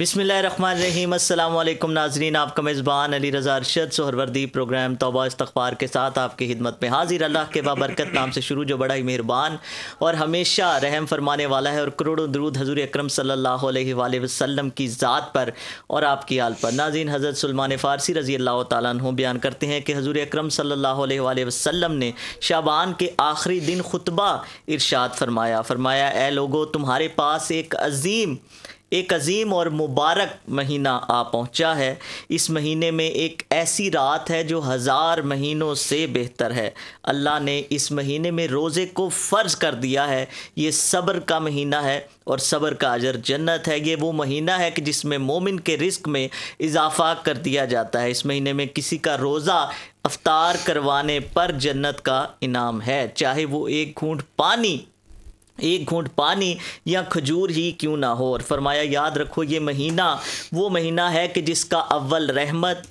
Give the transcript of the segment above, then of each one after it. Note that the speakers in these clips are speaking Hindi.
बिसमीम अल्लाम नाजरीन आपका मेज़बान अली रज़ा अरशद सोहरवर्दी प्रोग्राम तोबा इस्तार के साथ आपकी खिदमत में हाजिर अल्लाह के बाबरकत नाम से शुरू जो बड़ा ही मेहरबान और हमेशा रहम फरमाने वाला है और करोड़ों दरूद हजूर अक्रम सल्ला वसलम की ज़ात पर और आपकी आल पर नाजीन हज़रत सलमान फ़ारसी रज़ी अल्लाह तुम बयान करते हैं कि हजूर अक्रम सल्ला वसम ने शाबान के आखिरी दिन खुतबा इर्शाद फरमाया फरमाया ए लोगो तुम्हारे पास एक अजीम एक अजीम और मुबारक महीना आ पहुंचा है इस महीने में एक ऐसी रात है जो हज़ार महीनों से बेहतर है अल्लाह ने इस महीने में रोज़े को फ़र्ज़ कर दिया है ये सब्र का महीना है और सब्र का अजर जन्नत है ये वो महीना है कि जिसमें मोमिन के रिस्क में इजाफा कर दिया जाता है इस महीने में किसी का रोज़ा अफ्तार करवाने पर जन्नत का इनाम है चाहे वो एक घूंट पानी एक घूंट पानी या खजूर ही क्यों ना हो और फरमाया याद रखो ये महीना वो महीना है कि जिसका अव्वल रहमत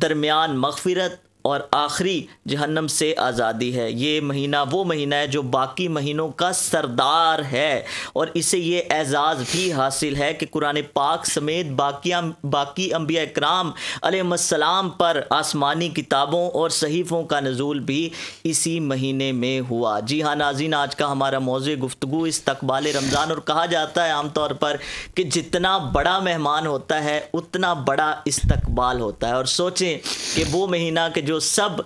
दरमियान मगफिरत और आखिरी जहन्नम से आज़ादी है ये महीना वो महीना है जो बाकी महीनों का सरदार है और इसे ये एजाज़ भी हासिल है कि कुरान पाक समेत बाकी बाकी अम्बिया कराम अलमसलाम पर आसमानी किताबों और सहीफ़ों का नजूल भी इसी महीने में हुआ जी हाँ नाजीन आज का हमारा मौजू गुफ्तु इस्तबाल रमज़ान और कहा जाता है आमतौर पर कि जितना बड़ा मेहमान होता है उतना बड़ा इस्तबाल होता है और सोचें कि वो महीना के जो जो सब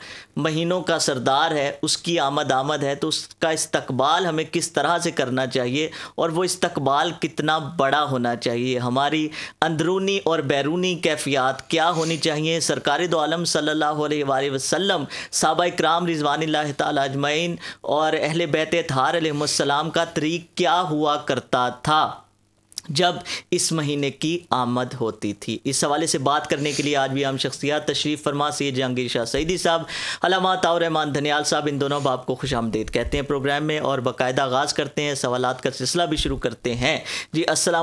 महीनों का सरदार है उसकी आमद आमद है तो उसका इस्तकबाल हमें किस तरह से करना चाहिए और वो इस्तकबाल कितना बड़ा होना चाहिए हमारी अंदरूनी और बैरूनी कैफियत क्या होनी चाहिए सरकारी दोम सल्ला वसम सबा कराम रिजवान तजमैन और अहल बैत थार का तरीक क्या हुआ करता था जब इस महीने की आमद होती थी इस हवाले से बात करने के लिए आज भी आम शख्सियात तशरीफ़ फरमा सैद जहांगीर शाह सईदी साहब अलामा तारहमान धनियाल साहब इन दोनों बाप को खुश आमदेद कहते हैं प्रोग्राम में और बाकायदा आगाज़ करते हैं सवाल का सिलसिला भी शुरू करते हैं जी असल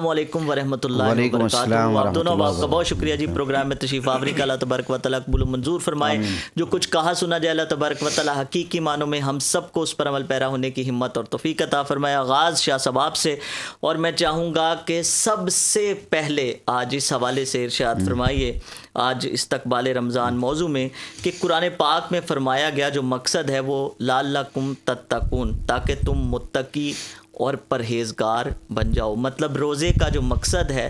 वरहमल दोनों बाप का बहुत शुक्रिया जी प्रोग्राम में तशरीफ़ आवरी का तबरक वाल मंजूर फरमाए जो कुछ कहा सुना जाए अल्लाह तबरक वाल हकीकी मानों में हम सबको उस पर अमल पैरा होने की हिम्मत और तोफ़ी अता फरमाया आगाज़ शाह सबाब से और मैं चाहूँगा कि के सबसे पहले आज इस हवाले से इर्शाद हम्म। फरमाइए आज इस्तबाल रमज़ान मौजू में कि कुरान पाक में फरमाया गया जो मकसद है वो लाल कुम तत्तकून ताकि तुम मुत्तकी और परहेजगार बन जाओ मतलब रोज़े का जो मकसद है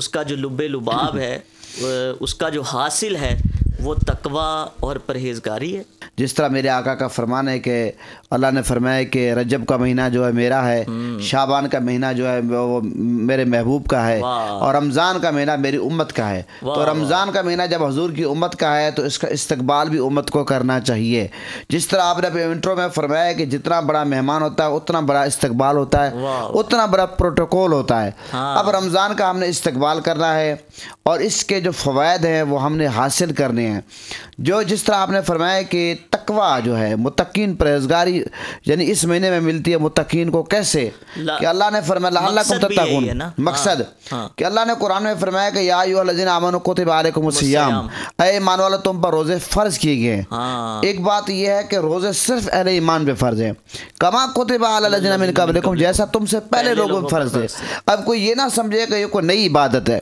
उसका जो लुब लुबाब है उसका जो हासिल है वो तकवा और परहेजगारी है जिस तरह मेरे आका का फरमान है कि अल्लाह ने फरमाया कि रजब का महीना जो है मेरा है हम्म। शाबान का महीना जो है वो मेरे महबूब का है और रमज़ान का महीना मेरी उम्मत का है तो रमज़ान का महीना जब हजूर की उम्मत का है तो इसका इस्तकबाल भी उम्मत को करना चाहिए जिस तरह आपने अपने इंट्रो में फरमाया कि जितना बड़ा मेहमान होता है उतना बड़ा इस्तकबाल होता है उतना बड़ा प्रोटोकॉल होता है हाँ। अब रमज़ान का हमने इस्तकबाल करना है और इसके जो फ़वाद हैं वो हमने हासिल करने हैं जो जिस तरह आपने फरमाया कि तकवा जो है मतकिन परहेजगारी यानी इस महीने में मिलती है मुतकीन को कैसे कि अल्लाह ने फरमाया मकसद हाँ, हाँ। कि अल्लाह ने कुरान में फरमाया कि या यू याजिन अमन को तबारे को तिबारकुमसियाम अरे ईमान वाले तुम पर रोज़े फ़र्ज़ किए गए हैं हाँ। एक बात यह है कि रोज़े सिर्फ अहले ईमान पर फ़र्ज़ है कमा को मिन जैसा तुमसे पहले लोगों पर फ़र्ज़ है अब कोई ये ना समझे कि ये कोई नई इबादत है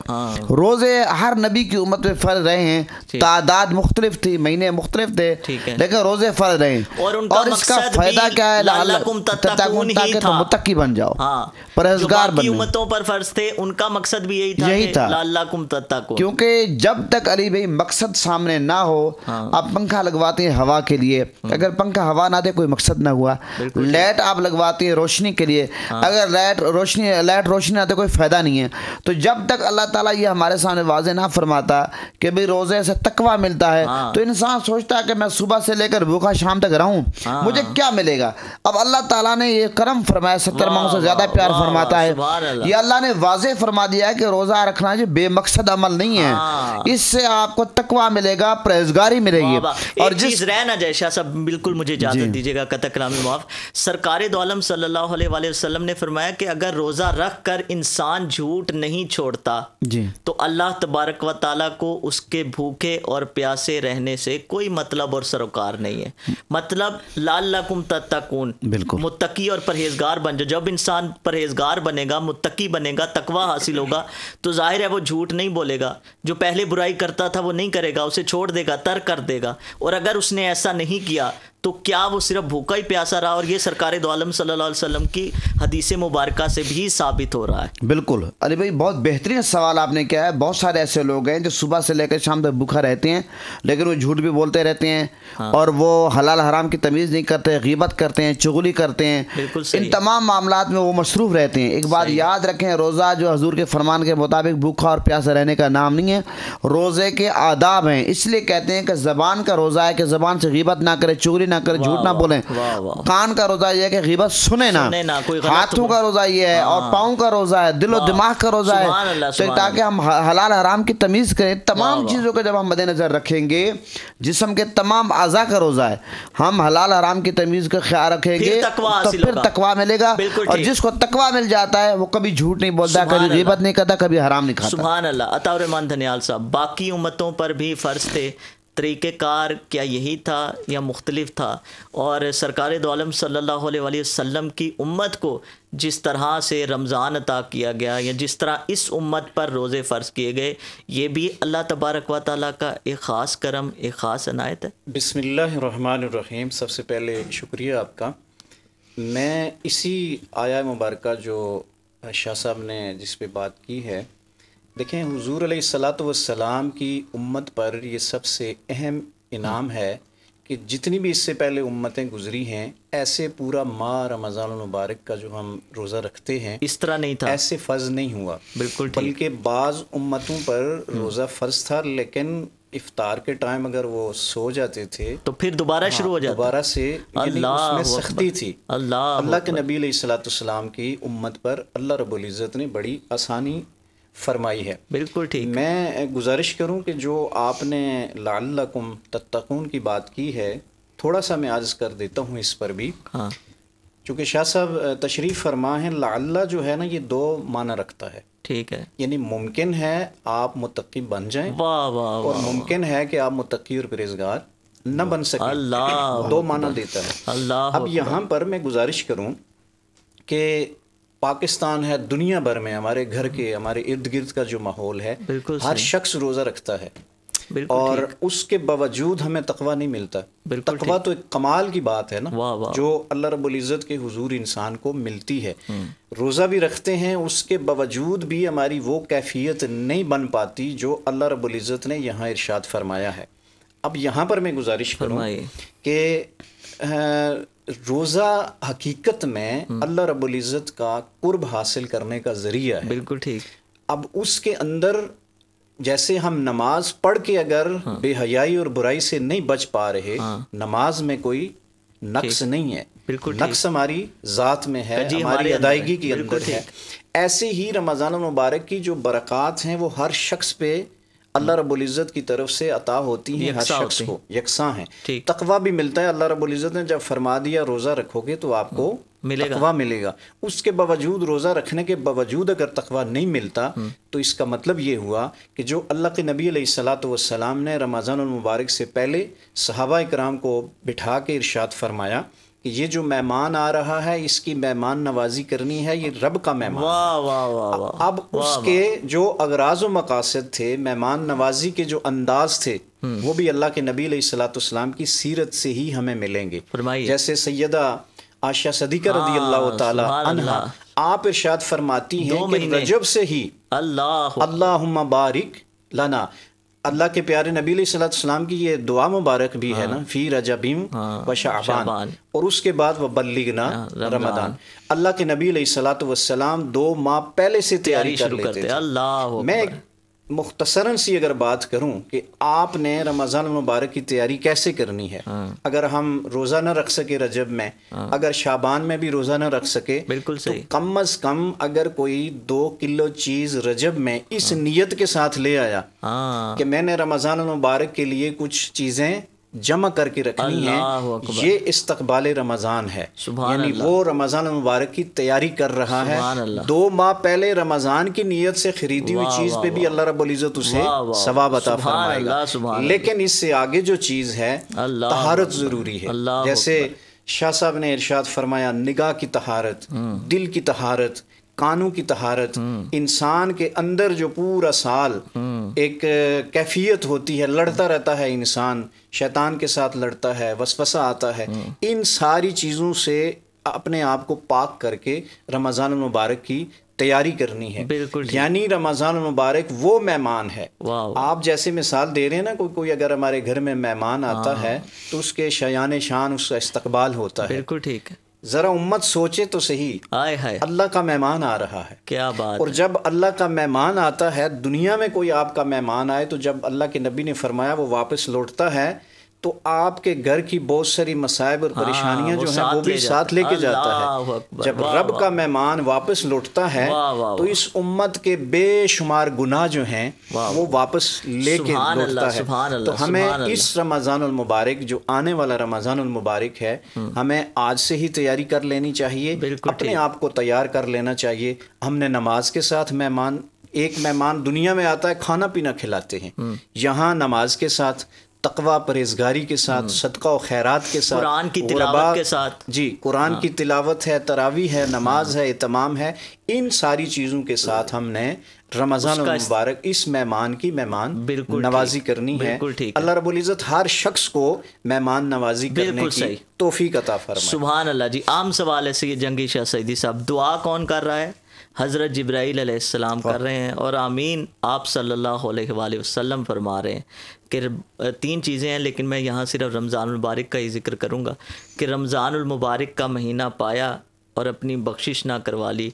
रोज़े हर नबी की उम्र में फ़र्ज रहे हैं तादाद मुख्तलिफ थी महीने मुख्तलिफ थे लेकिन रोज़े फ़र्ज रहे हैं और इसका फायदा क्या है लालकुम तत्तकून ताकि तुम मुत्तकी बन जाओ हाँ। परहेजगार बन उम्मतों पर फर्ज थे उनका मकसद भी यही था यही था लालकुम तत्तकून क्योंकि जब तक अली भाई मकसद सामने ना हो हाँ। आप पंखा लगवाते हैं हवा के लिए हाँ। अगर पंखा हवा ना दे कोई मकसद ना हुआ लाइट आप लगवाते हैं रोशनी के लिए अगर लाइट रोशनी लाइट रोशनी ना दे कोई फायदा नहीं है तो जब तक अल्लाह ताला ये हमारे सामने वाजे ना फरमाता कि भाई रोजे से तकवा मिलता है तो इंसान सोचता है कि मैं सुबह से लेकर भूखा शाम तक रहूं मुझे क्या मिलेगा अब अल्लाह ताला ने ये करम फरमाया सत्तर माह से ज़्यादा प्यार फरमाता है ये अल्लाह ने वाजे फरमा दिया है कि रोज़ा रखना जो बेमकसद अमल नहीं है हाँ। इससे आपको तकवा मिलेगा परहेजगारी मिलेगी और जिस रहना जाए शाह साहब बिल्कुल मुझे इजाज़त दीजिएगा कतक नामी माफ सरकार दोलम सल्ला वसलम ने फरमाया कि अगर रोज़ा रख कर इंसान झूठ नहीं छोड़ता तो अल्लाह तबारक व ताली को उसके भूखे और प्यासे रहने से कोई मतलब और सरोकार नहीं है मतलब लाल लकुम तत्तकून बिल्कुल मुतकी और परहेजगार बन जाओ जब इंसान परहेजगार बनेगा मुतकी बनेगा तकवा हासिल होगा तो जाहिर है वो झूठ नहीं बोलेगा जो पहले बुराई करता था वो नहीं करेगा उसे छोड़ देगा तर्क कर देगा और अगर उसने ऐसा नहीं किया तो क्या वो सिर्फ भूखा ही प्यासा रहा और ये सरकार सल्लल्लाहु अलैहि वसल्लम की हदीस मुबारक से भी साबित हो रहा है बिल्कुल अली भाई बहुत बेहतरीन सवाल आपने किया है बहुत सारे ऐसे लोग हैं जो सुबह से लेकर शाम तक भूखा रहते हैं लेकिन वो झूठ भी बोलते रहते हैं हाँ। और वो हलाल हराम की तमीज़ नहीं करते गीबत करते हैं चुगली करते हैं इन तमाम मामला में वो मसरूफ़ रहते हैं एक बात याद रखें रोज़ा जो हजूर के फरमान के मुताबिक भूखा और प्यासा रहने का नाम नहीं है रोज़े के आदाब हैं इसलिए कहते हैं कि ज़बान का रोज़ा है कि ज़बान से गीबत ना करे चुगली ना करें झूठ ना बोले कान का रोजा यह है कि गिबत सुने ना हाथों का रोजा यह है और हाँ। पाओ का रोजा है दिलो दिमाग का रोजा है तो ताकि हम हलाल हराम की तमीज करें तमाम चीज़ों को जब हम मद्देनजर रखेंगे जिसम के तमाम अज़ा का रोजा है हम हलाल हराम की तमीज का ख्याल रखेंगे तो फिर तकवा तो मिलेगा और जिसको तकवा मिल जाता है वो कभी झूठ नहीं बोलता कभी गिबत नहीं करता कभी हराम नहीं खाता सुबह अल्लाह अताउरमान धनियाल साहब बाकी उम्मतों पर भी फर्ज थे तरीक़ार क्या यही था या मुख्तलिफ था और सरकार दोम सल्ला वसम की उम्मत को जिस तरह से रमज़ान अता किया गया या जिस तरह इस उम्मत पर रोज़े फ़र्ज़ किए गए ये भी अल्लाह तबारक व का एक ख़ास करम एक ख़ास अनायत है बसमीम सबसे पहले शुक्रिया आपका मैं इसी आया मुबारक जो शाह साहब ने जिस पर बात की है देखें हुजूर सलात वसलाम की उम्मत पर ये सबसे अहम इनाम है कि जितनी भी इससे पहले उम्मतें गुजरी हैं ऐसे पूरा माह रमज़ान मुबारक का जो हम रोज़ा रखते हैं इस तरह नहीं था ऐसे फ़र्ज नहीं हुआ बिल्कुल बल्कि बाज़ उम्मतों पर हम्म। रोज़ा फ़र्ज था लेकिन इफ्तार के टाइम अगर वो सो जाते थे तो फिर दोबारा हाँ, शुरू हो जाता दोबारा से अल्लाह सख्ती थी अल्लाह अल्लाह के नबी सलाम की उम्मत पर अल्लाह रबुल्ज़त ने बड़ी आसानी फरमाई है बिल्कुल ठीक मैं गुजारिश करूं कि जो आपने लकुम तत्तकून की बात की है थोड़ा सा मैं आज कर देता हूं इस पर भी हाँ चूँकि शाह साहब तशरीफ़ फरमा है लाला जो है ना ये दो माना रखता है ठीक है यानी मुमकिन है आप मुतकी बन जाएं वाह वाह और मुमकिन है कि आप मुतकी और परेजगार न बन सके अल्लाह दो माना देता है अल्लाह अब यहाँ पर मैं गुजारिश करूँ कि पाकिस्तान है दुनिया भर में हमारे घर के हमारे इर्द गिर्द का जो माहौल है हर शख्स रोज़ा रखता है और उसके बावजूद हमें तकवा नहीं मिलता तकवा तो एक कमाल की बात है ना वा, वा। जो अल्लाह रब्बुल इज़्ज़त के हुजूर इंसान को मिलती है हम्म। रोज़ा भी रखते हैं उसके बावजूद भी हमारी वो कैफियत नहीं बन पाती जो अल्लाह रब्बुल इज़्ज़त ने यहाँ इरशाद फरमाया है अब यहाँ पर मैं गुजारिश करूँ कि रोज़ा हकीकत में हम्म। अल्लाह रब्बुल इज़्ज़त का कुर्ब हासिल करने का ज़रिया है बिल्कुल ठीक अब उसके अंदर जैसे हम नमाज पढ़ के अगर हाँ। बेहयाई और बुराई से नहीं बच पा रहे हाँ। नमाज में कोई नक्स नहीं है बिल्कुल नक्स हमारी ज़ात में है हमारी अदायगी के अंदर है ऐसे ही रमज़ान मुबारक की जो बरक़ात हैं वो हर शख्स पे अल्लाह इज़्ज़त की तरफ से अता होती हैं हर शख्स को यकसा हैं तकवा भी मिलता है अल्लाह इज़्ज़त ने जब फरमा दिया रोज़ा रखोगे तो आपको हम्म, मिलेगा तकवा मिलेगा उसके बावजूद रोज़ा रखने के बावजूद अगर तकवा नहीं मिलता हम्म। तो इसका मतलब ये हुआ कि जो अल्लाह के नबी सलाम ने रमज़ान मुबारक से पहले सहाबा कराम को बिठा के इर्शाद फरमाया कि ये जो मेहमान आ रहा है इसकी मेहमान नवाजी करनी है ये रब का मेहमान वाह वाह वाह वाह अब वा, उसके वा, जो अगराज व मकासद थे मेहमान नवाजी के जो अंदाज थे हम्म। वो भी अल्लाह के नबी सलाम की सीरत से ही हमें मिलेंगे जैसे सैदा आशा सदीका हाँ, रजी अल्लाह तला आप इर्शाद फरमाती हैं कि रजब से ही अल्लाह अल्लाह बारिक लना अल्लाह के प्यारे नबी सलाम की ये दुआ मुबारक भी हाँ। है ना फ़ी रजबीम हाँ। व शाबान और उसके बाद वह बल्लिगना हाँ, रमदान अल्लाह के नबी सलात वसलाम दो माह पहले से तैयारी कर लेते थे अल्लाह मैं मुख्तसरन सी अगर बात करूं कि आपने रमज़ान मुबारक की तैयारी कैसे करनी है हाँ। अगर हम रोज़ा न रख सके रजब में हाँ। अगर शाबान में भी रोज़ा न रख सके बिल्कुल तो सही तो कम अज़ कम अगर कोई दो किलो चीज़ रजब में इस हाँ। नीयत के साथ ले आया कि मैंने रमज़ान मुबारक के लिए कुछ चीज़ें जमा करके रखनी है ये इस्तबाल रमज़ान है यानी वो रमज़ान मुबारक की तैयारी कर रहा है दो माह पहले रमज़ान की नीयत से खरीदी हुई चीज़ पे भी अल्लाह रब्बुल इज़्ज़त उसे सवाब अता फरमाएगा लेकिन इससे आगे जो चीज़ है तहारत ज़रूरी है जैसे शाह साहब ने इरशाद फरमाया निगाह की तहारत हम्म। दिल की तहारत कानों की तहारत हम्म। इंसान के अंदर जो पूरा साल हम्म। एक कैफियत होती है लड़ता रहता है इंसान शैतान के साथ लड़ता है वसवसा आता है हम्म। इन सारी चीज़ों से अपने आप को पाक करके रमज़ान मुबारक की तैयारी करनी है बिल्कुल यानी रमज़ान मुबारक वो मेहमान है आप जैसे मिसाल दे रहे हैं ना कोई कोई अगर हमारे घर में मेहमान आता हाँ। है तो उसके शयान शान उसका इस्तकबाल होता है बिल्कुल ठीक है जरा उम्मत सोचे तो सही आए है अल्लाह का मेहमान आ रहा है क्या बात और जब अल्लाह का मेहमान आता है दुनिया में कोई आपका मेहमान आए तो जब अल्लाह के नबी ने फरमाया वो वापस लौटता है तो आपके घर की बहुत सारी मसायब और हाँ, परेशानियां जो हैं वो भी साथ लेके जाता है जब रब का मेहमान वापस लौटता है तो इस उम्मत के बेशुमार गुनाह जो हैं वो वापस लेके लौटता है तो हमें इस रमज़ान मुबारक जो आने वाला रमज़ान मुबारक है हम्म। हमें आज से ही तैयारी कर लेनी चाहिए अपने आप को तैयार कर लेना चाहिए हमने नमाज के साथ मेहमान एक मेहमान दुनिया में आता है खाना पीना खिलाते हैं हम्म। यहाँ नमाज के साथ तकवा परहेजगारी के साथ हम्म। सदका और खैरात के साथ कुरान की तिलावत के साथ जी कुरान हाँ। की तिलावत है तरावी है नमाज हाँ। है तमाम है इन सारी चीज़ों के साथ हाँ। हमने रमज़ान मुबारक इस मेहमान की मेहमान बिल्कुल नवाजी करनी है अल्लाह रब्बुल इज़्ज़त हर शख्स को मेहमान नवाजी करने की तोफ़ी अता फरमाए सुबहान अल्लाह जी आम सवाल है सैद जंगी शाह सईदी साहब दुआ कौन कर रहा है हज़रत जब्राईलम कर रहे हैं और आमीन आप सल्लल्लाहु अलैहि वसल्लम फरमा रहे हैं कि तीन चीज़ें हैं लेकिन मैं यहाँ सिर्फ रमज़ान मुबारक का ही जिक्र करूँगा कि रमज़ान मुबारक का महीना पाया और अपनी बख्शिश ना करवा ली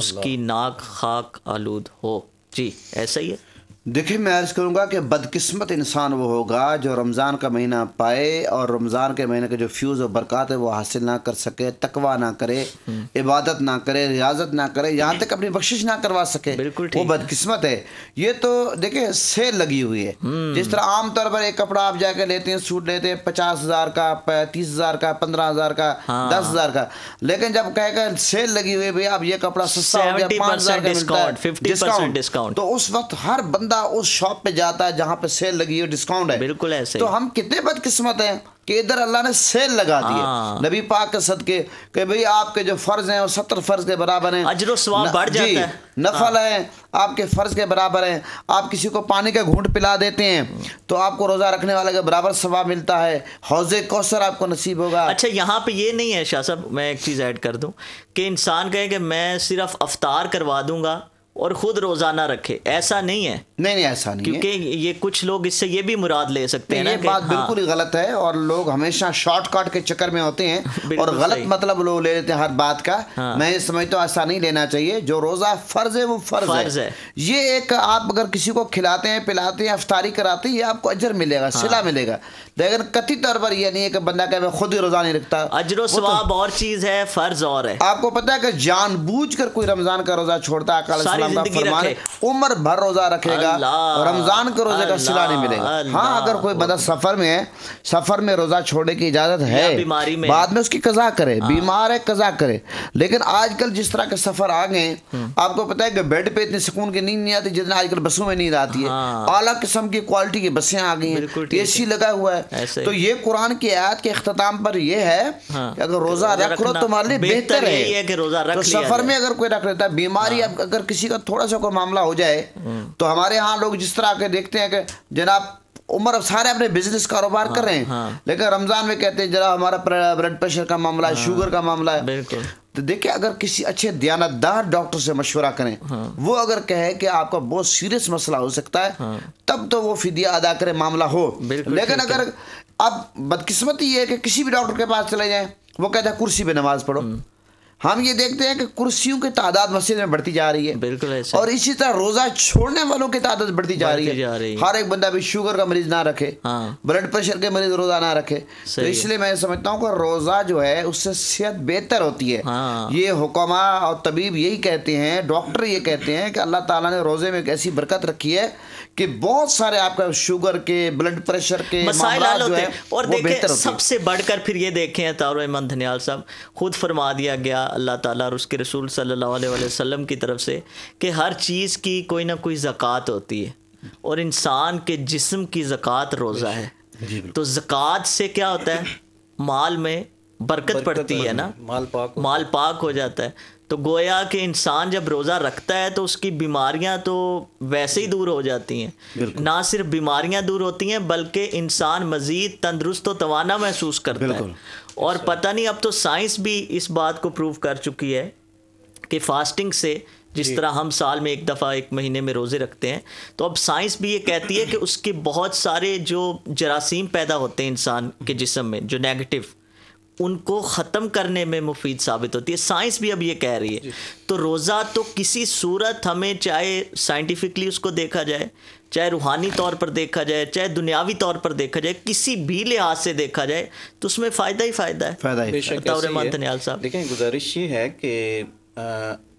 उसकी नाक खाक आलूद हो जी ऐसा ही है देखिए मैं अर्ज़ करूँगा कि बदकिस्मत इंसान वो होगा जो रमज़ान का महीना पाए और रमज़ान के महीने के जो फ्यूज़ और बरक़ात है वो हासिल ना कर सके तकवा ना करे हम्म। इबादत ना करे रियाजत ना करे यहाँ तक अपनी बख्शिश ना करवा सके बिल्कुल वो बदकिस्मत है ये तो देखिए सेल लगी हुई है हम्म। जिस तरह आम तौर पर एक कपड़ा आप जाके लेते हैं सूट लेते हैं पचास हज़ार का तीस हज़ार का पंद्रह हज़ार का हाँ। दस हज़ार का लेकिन जब कहेगा सेल लगी हुई है भैया अब ये कपड़ा सस्ता हो गया पाँच हज़ार का डिस्काउंट तो उस वक्त हर बंद बंदा उस शॉप पे जाता है जहाँ पे सेल लगी है डिस्काउंट है बिल्कुल ऐसे तो हम कितने बदकिस्मत हैं कि इधर अल्लाह ने सेल लगा दी हाँ। नबी पाक के सद के भाई आपके जो फर्ज हैं वो सत्तर फर्ज के बराबर हैं अजर बढ़ जाता है नफल हाँ। है आपके फर्ज के बराबर हैं आप किसी को पानी का घूंट पिला देते हैं तो आपको रोज़ा रखने वाले का बराबर सवाब मिलता है हौजे कौसर आपको नसीब होगा अच्छा यहाँ पे ये नहीं है शाह साहब मैं एक चीज़ ऐड कर दूँ कि इंसान कहे कि मैं सिर्फ अफ्तार करवा दूंगा और खुद रोजाना रखे ऐसा नहीं है नहीं नहीं ऐसा नहीं क्योंकि ये कुछ लोग इससे ये भी मुराद ले सकते हैं ना बात बिल्कुल हाँ। ही गलत है और लोग हमेशा शॉर्टकट के चक्कर में होते हैं और गलत मतलब लोग ले लेते हैं हर बात का हाँ। मैं समझता तो हूँ ऐसा नहीं लेना चाहिए जो रोजा फर्ज है वो फर्ज, फर्ज है।, है ये एक आप अगर किसी को खिलाते हैं पिलाते हैं अफ्तारी कराते हैं ये आपको अजर मिलेगा हाँ। सिला मिलेगा लेकिन तो कथित तौर पर यह नहीं है कि बंदा कहे खुद ही रोजा नहीं रखता अजर तो स्वाब और चीज है फर्ज और है आपको पता है कि जानबूझ कर कोई रमजान का रोजा छोड़ता है उम्र भर रोज़ा रखेगा रमज़ान के रोज़े का सिला नहीं मिलेगा हाँ अगर कोई बंदा सफ़र में है सफ़र में रोज़ा छोड़ने की इजाज़त है बीमारी में बाद में उसकी कज़ा करे हाँ। बीमार है कज़ा करे लेकिन आजकल जिस तरह के सफ़र आ गए हम्म। आपको पता है कि बेड पे इतने सुकून की नींद नहीं आती जितना आजकल बसों में नींद आती है अला हाँ। किस्म की क्वालिटी की बसें आ गई ए सी लगा हुआ है तो ये कुरान की आयत के अख्ताम पर यह है हाँ। कि अगर रोज़ा रख लो तो तुम्हारे लिए बेहतर है तो सफ़र में अगर कोई रख लेता है बीमारी अगर किसी किसी का थोड़ा सा कोई मामला हो जाए तो हमारे यहाँ लोग जिस तरह के देखते हैं कि जनाब उम्र अब सारे अपने बिजनेस कारोबार हाँ, कर रहे हैं हाँ, लेकिन रमजान में कहते हैं जरा हमारा ब्लड प्रेशर का मामला है हाँ, शुगर का मामला है तो देखिए अगर किसी अच्छे दयानतदार डॉक्टर से मशवरा करें हाँ। वो अगर कहे कि आपका बहुत सीरियस मसला हो सकता है हाँ। तब तो वो फिदिया अदा करे मामला हो लेकिन अगर अब बदकिस्मती है कि किसी भी डॉक्टर के पास चले जाए वो कहता है कुर्सी पे नमाज पढ़ो हम्म। हम ये देखते हैं कि कुर्सियों की तादाद मस्जिद में बढ़ती जा रही है बिल्कुल ऐसा और इसी तरह रोजा छोड़ने वालों की तादाद बढ़ती जा रही है जा रही हर एक बंदा भी शुगर का मरीज ना रखे हाँ। ब्लड प्रेशर के मरीज रोजा ना रखे तो इसलिए मैं समझता हूँ कि रोजा जो है उससे सेहत बेहतर होती है हाँ। ये हुक्मा और तबीब यही कहते हैं डॉक्टर ये कहते हैं कि अल्लाह तला ने रोजे में एक ऐसी बरकत रखी है कि बहुत सारे आपका शुगर के ब्लड प्रेशर के मसाइल हल होते हैं और देखें सबसे बढ़कर फिर ये देखें तारो इमान धनियाल साहब खुद फरमा दिया गया अल्लाह ताला और उसके रसूल सल्लल्लाहु अलैहि वसल्लम की तरफ से कि हर चीज़ की कोई ना कोई ज़क़़त होती है और इंसान के जिस्म की ज़क़़त रोज़ा है तो ज़क़़त से क्या होता है माल में बरकत पड़ती है ना माल पाक माल पाक हो जाता है तो गोया कि इंसान जब रोज़ा रखता है तो उसकी बीमारियां तो वैसे ही दूर हो जाती हैं ना सिर्फ बीमारियां दूर होती हैं बल्कि इंसान मज़ीद तंदरुस्त व तोाना महसूस करता है और पता नहीं अब तो साइंस भी इस बात को प्रूव कर चुकी है कि फास्टिंग से जिस तरह हम साल में एक दफ़ा एक महीने में रोज़े रखते हैं तो अब साइंस भी ये कहती है कि उसके बहुत सारे जो जरासीम पैदा होते हैं इंसान के जिसम में जो नेगेटिव उनको ख़त्म करने में मुफीद साबित होती है साइंस भी अब ये कह रही है तो रोज़ा तो किसी सूरत हमें चाहे साइंटिफिकली उसको देखा जाए चाहे रूहानी तौर पर देखा जाए चाहे दुनियावी तौर पर देखा जाए किसी भी लिहाज से देखा जाए तो उसमें फ़ायदा ही फ़ायदा है फ़ायदा ही साहब देखें गुजारिश ये है कि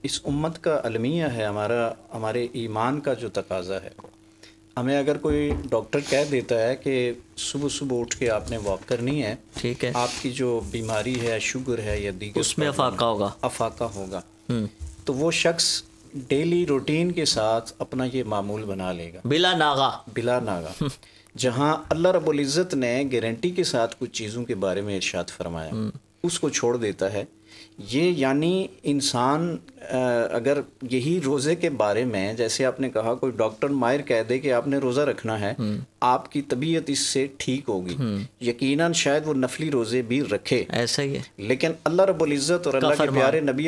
इस उम्मत का अलमिया है हमारा हमारे ईमान का जो तकाजा है हमें अगर कोई डॉक्टर कह देता है कि सुबह सुबह उठ के आपने वॉक करनी है ठीक है आपकी जो बीमारी है शुगर है या दीगर उसमें अफाका होगा अफाका होगा हम्म। तो वो शख्स डेली रूटीन के साथ अपना ये मामूल बना लेगा बिला नागा बिला नागा हम्म। जहाँ अल्लाह रबुल्ज़त ने गारंटी के साथ कुछ चीज़ों के बारे में इर्शाद फरमाया हम्म। उसको छोड़ देता है ये यानी इंसान अगर यही रोज़े के बारे में जैसे आपने कहा कोई डॉक्टर मायर कह दे कि आपने रोज़ा रखना है हम्म। आपकी तबीयत इससे ठीक होगी हम्म। यकीनन शायद वो नफली रोज़े भी रखे ऐसा ही है लेकिन अल्लाह रब्बुल इज़्ज़त और अल्लाह के प्यारे नबी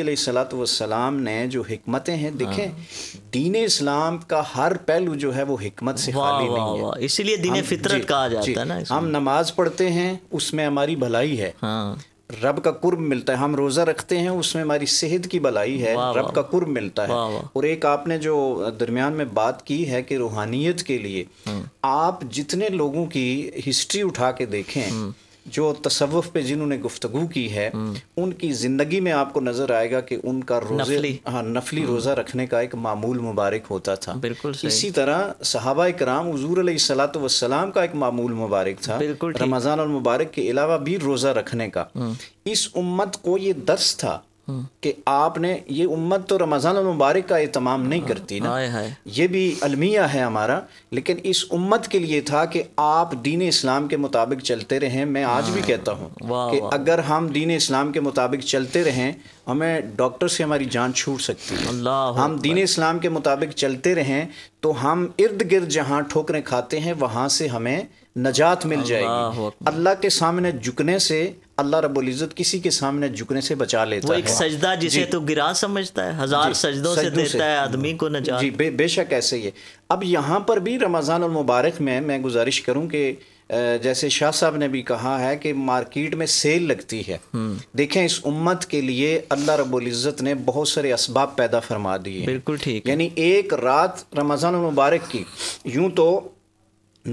सलाम ने जो हमतें हैं देखें हाँ। दीन इस्लाम का हर पहलू जो है वो हमत से खाली नहीं है इसीलिए दीन फितरत कहा जाता है ना हम नमाज पढ़ते हैं उसमें हमारी भलाई है हाँ। रब का कुर्ब मिलता है हम रोज़ा रखते हैं उसमें हमारी सेहत की भलाई है रब का कुर्ब मिलता है और एक आपने जो दरमियान में बात की है कि रूहानियत के लिए हम्म। आप जितने लोगों की हिस्ट्री उठा के देखें हम्म। जो तसवुफ पे जिन्होंने गुफ्तगु की है उनकी ज़िंदगी में आपको नज़र आएगा कि उनका रोज़े नफली हाँ नफली हम्म। रोज़ा रखने का एक मामूल मुबारक होता था बिल्कुल इसी तरह सहाबा कराम हजूर सलात वसलाम का एक मामूल मुबारक था रमज़ान और मुबारक के अलावा भी रोज़ा रखने का हम्म। इस उम्मत को ये दर्श था कि आपने ये उम्मत तो रमज़ान मुबारक का एहतमाम नहीं हाँ, करती ना ये भी अलमिया है हमारा लेकिन इस उम्मत के लिए था कि आप दीन इस्लाम के मुताबिक चलते रहें मैं आज भी हाँ, कहता हूँ कि अगर हम दीन इस्लाम के मुताबिक चलते रहें हमें डॉक्टर से हमारी जान छूट सकती है हम दीन इस्लाम के मुताबिक चलते रहें तो हम इर्द गिर्द जहाँ ठोकरें खाते हैं वहाँ से हमें नजात मिल जाएगी अल्लाह के सामने झुकने से अल्लाह रब्बुल इज़्ज़त किसी के सामने झुकने से बचा लेता वो एक है सजदा जिसे तो गिरा समझता है हजार सजदों से देता से, है आदमी को नजात जी बे, बेशक ऐसे ही अब यहाँ पर भी रमज़ान और मुबारक में मैं गुजारिश करूँ कि जैसे शाह साहब ने भी कहा है कि मार्केट में सेल लगती है हम्म। देखें इस उम्मत के लिए अल्लाह रब्बुल इज़्ज़त ने बहुत सारे असबाब पैदा फरमा दिए बिल्कुल ठीक यानी एक रात रमज़ान मुबारक की यूं तो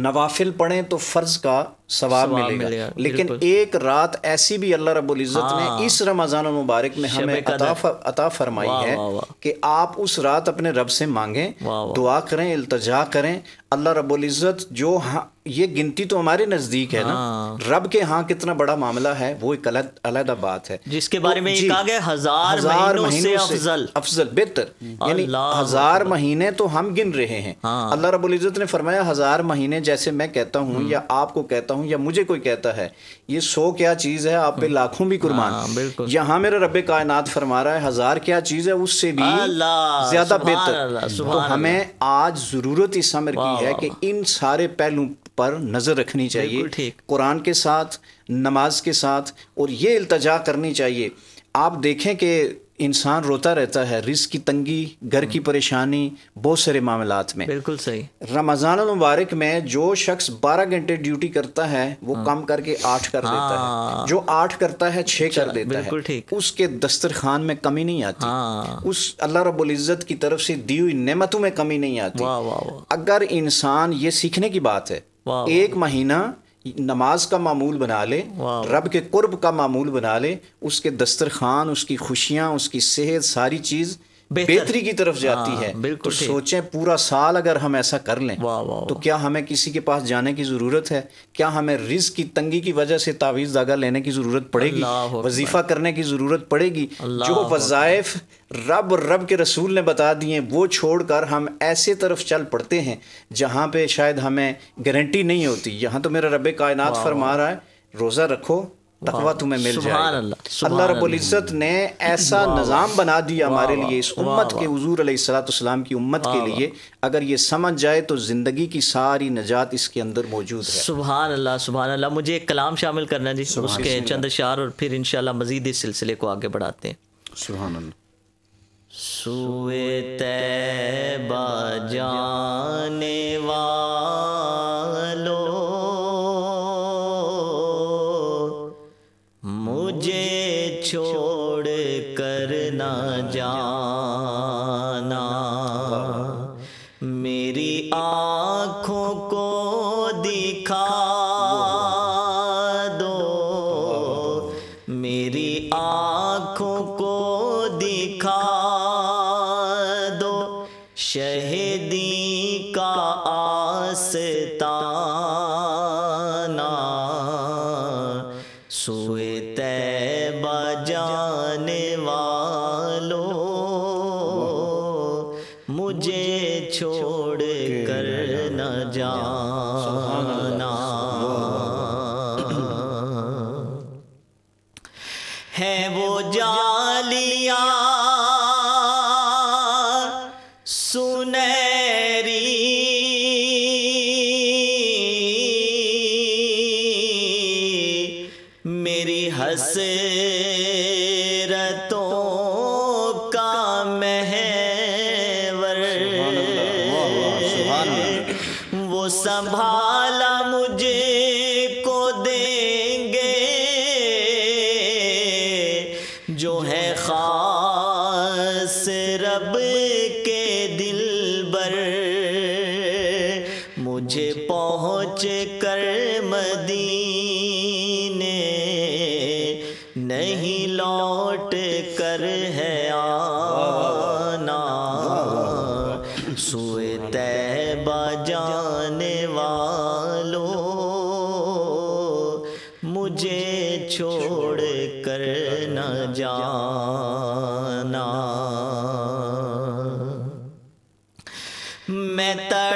नवाफिल पढ़ें तो फ़र्ज़ का सवाब मिलेगा, मिलेगा लेकिन एक रात ऐसी भी अल्लाह रब्बुल इज़्ज़त हाँ। ने इस रमज़ान मुबारक में हमें अता फरमाई है कि आप उस रात अपने रब से मांगें दुआ करें अल्तजा करें अल्लाह रबुल्ज़त जो हाँ ये गिनती तो हमारे नज़दीक है ना हाँ। रब के हाँ कितना बड़ा मामला है वो एक अलग अलहदा बात है जिसके बारे तो में कहा गया हजार, हजार महीनों से अफजल अफजल बेहतर यानी हजार महीने तो हम गिन रहे हैं हाँ। अल्लाह अल्लाह रबुल्ज़त ने फरमाया हजार महीने जैसे मैं कहता हूँ हम्म। या आपको कहता हूँ या मुझे कोई कहता है ये सौ क्या चीज़ है आप पे हम्म। लाखों भी कुर्बान हाँ, यहाँ मेरा रब कायनात फरमा रहा है हजार क्या चीज़ है उससे भी ज़्यादा बेहतर तो हमें आज ज़रूरत इस समय की है कि इन सारे पहलू पर नज़र रखनी चाहिए कुरान के साथ नमाज के साथ और ये अल्तजा करनी चाहिए आप देखें कि इंसान रोता रहता है रिस्क की तंगी घर की हम्म। परेशानी बहुत सारे मामला में बिल्कुल सही रमज़ान मुबारक में जो शख्स बारह घंटे ड्यूटी करता है वो हाँ। कम करके आठ कर हाँ। देता है हाँ। जो आठ करता है छः कर देता बिल्कुल है ठीक। उसके दस्तरखान में कमी नहीं आती हाँ। उस अल्लाह रब्बुल इज़्ज़त की तरफ से दी हुई नेमतों में कमी नहीं आती अगर इंसान ये सीखने की बात है एक महीना नमाज का मामूल बना ले रब के कुर्ब का मामूल बना ले उसके दस्तरखान उसकी खुशियाँ उसकी सेहत सारी चीज़ बेहतरी की तरफ जाती हाँ, है तो सोचें पूरा साल अगर हम ऐसा कर लें वाह वाह तो क्या हमें किसी के पास जाने की ज़रूरत है क्या हमें रिज की तंगी की वजह से तावीज़ दागा लेने की ज़रूरत पड़ेगी वजीफ़ा करने की ज़रूरत पड़ेगी जो वज़ाइफ रब और रब के रसूल ने बता दिए वो छोड़कर हम ऐसे तरफ चल पड़ते हैं जहाँ पे शायद हमें गारंटी नहीं होती यहाँ तो मेरा रब कायनात फरमा रहा है रोज़ा रखो तकवा तुम्हें मिल जाए अल्लाह रब्बुल इज्जत ने ऐसा निज़ाम बना दिया हमारे लिए इस उम्मत के हजूर अलैहिस्सलाम की उम्मत के लिए अगर ये समझ जाए तो ज़िंदगी की सारी नजात इसके अंदर मौजूद है सुबह अल्लाह सुबह अल्लाह मुझे एक कलाम शामिल करना जी उसके चंद शार और फिर इन मज़ीद इस सिलसिले को आगे बढ़ाते हैं सुबह सुए तैबा जाने वालों छोड़ कर ना जाना मेरी आँखों को दिखा दो मेरी आँखों को दिखा दो शहीदी का आसता at the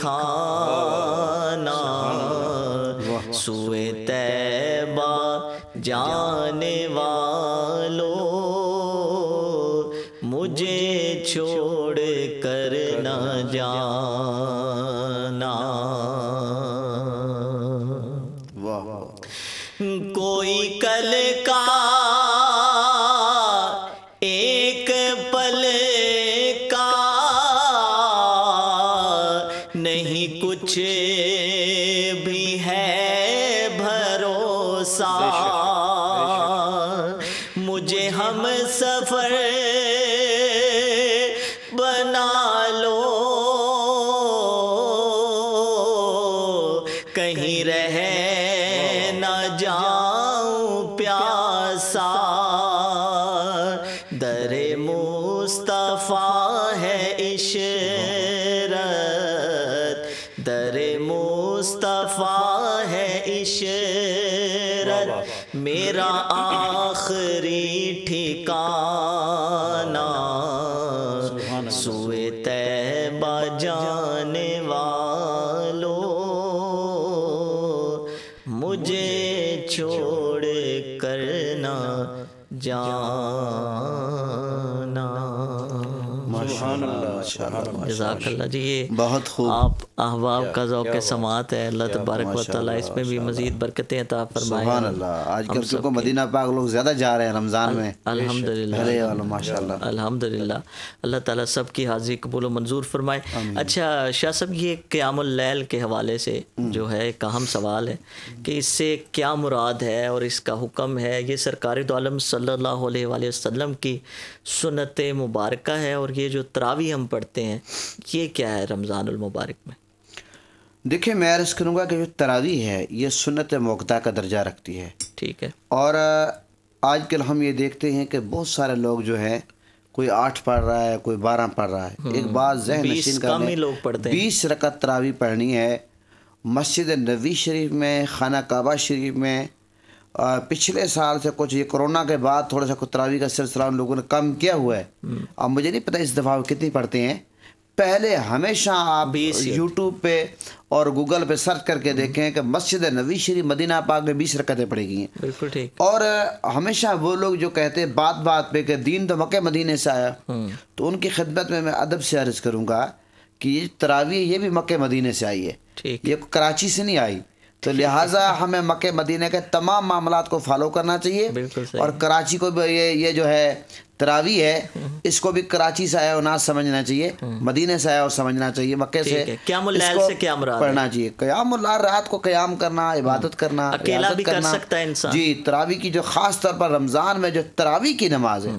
call. No. जजाकल्ला जी ये बहुत खूब आप अहबाब का ओक समात है अल्लाह तबारक वाली इसमें भी मजीद बरकतें अता फरमाए आजकल मदीना पाक लोग ज़्यादा जा रहे हैं रमज़ान में अल्हम्दुलिल्लाह अल्लाह ताला सब की हाजिरी कबूल मंजूर फरमाए अच्छा शाह साहब ये क़यामल के हवाले से हम्म। जो है एक अहम सवाल है कि इससे क्या मुराद है और इसका हुक्म है ये सरकार तो आलम सल्लाम की सुनत मुबारक है और ये जो तरावी हम पढ़ते हैं ये क्या है रमज़ानमबारक में देखिए मैं अर्ज़ करूँगा कि जो तरावी है ये सुनत मौकदा का दर्जा रखती है ठीक है और आजकल हम ये देखते हैं कि बहुत सारे लोग जो हैं कोई आठ पढ़ रहा है कोई बारह पढ़ रहा है हम्म। एक बात जहन नशीन का लोग पढ़ते बीस रकत तरावी पढ़नी है मस्जिद नबी शरीफ में खाना काबा शरीफ में पिछले साल से कुछ ये कोरोना के बाद थोड़ा सा तरावी का सिलसिला उन लोगों ने कम किया हुआ है हम्म। अब मुझे नहीं पता इस दफ़ा कितनी पढ़ते हैं पहले हमेशा आप यूट्यूब पे और गूगल पे सर्च करके हम्म। देखें कि मस्जिद नबी शरीफ मदीना पाक में बीस रकतें पड़ेगी बिल्कुल ठीक और हमेशा वो लोग जो कहते हैं बात बात पे कि दीन तो मक्के मदीने से आया हम्म। तो उनकी खिदमत में मैं अदब से अर्ज करूँगा कि ये तरावी ये भी मक्के मदीने से आई है ये कराची से नहीं आई तो लिहाजा हमें मक्के मदीने के तमाम मामला को फॉलो करना चाहिए और कराची को भी ये ये जो है तरावी है इसको भी कराची से आया नाज समझना चाहिए मदीने से आया और समझना चाहिए मक्के से क्या से क्या पढ़ना चाहिए क्याम रात को क्याम करना इबादत करना अकेला भी करना, कर सकता है इंसान जी तरावी की जो खास तौर पर रमज़ान में जो तरावी की नमाज है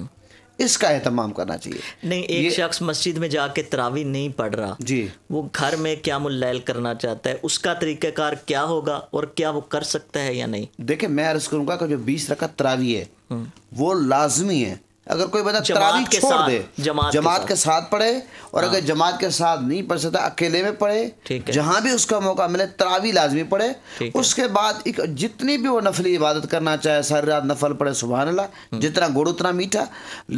इसका एहतमाम करना चाहिए नहीं एक शख्स मस्जिद में जाके तरावी नहीं पढ़ रहा जी वो घर में क्या मुल्लैल करना चाहता है उसका तरीक़ाकार क्या होगा और क्या वो कर सकता है या नहीं देखिये मैं अर्ज़ करूंगा कि जो बीस रकत तरावी है वो लाजमी है अगर कोई बंदा तरावी छोड़ दे जमात, जमात के साथ, साथ पढ़े और हाँ। अगर जमात के साथ नहीं पढ़ सकता अकेले में पढ़े जहां भी उसका मौका मिले तरावी लाजमी पढ़े उसके बाद एक जितनी भी वो नफली इबादत करना चाहे सारी रात नफल पढ़े सुबह अल्लाह हम्म। जितना गुड़ उतना मीठा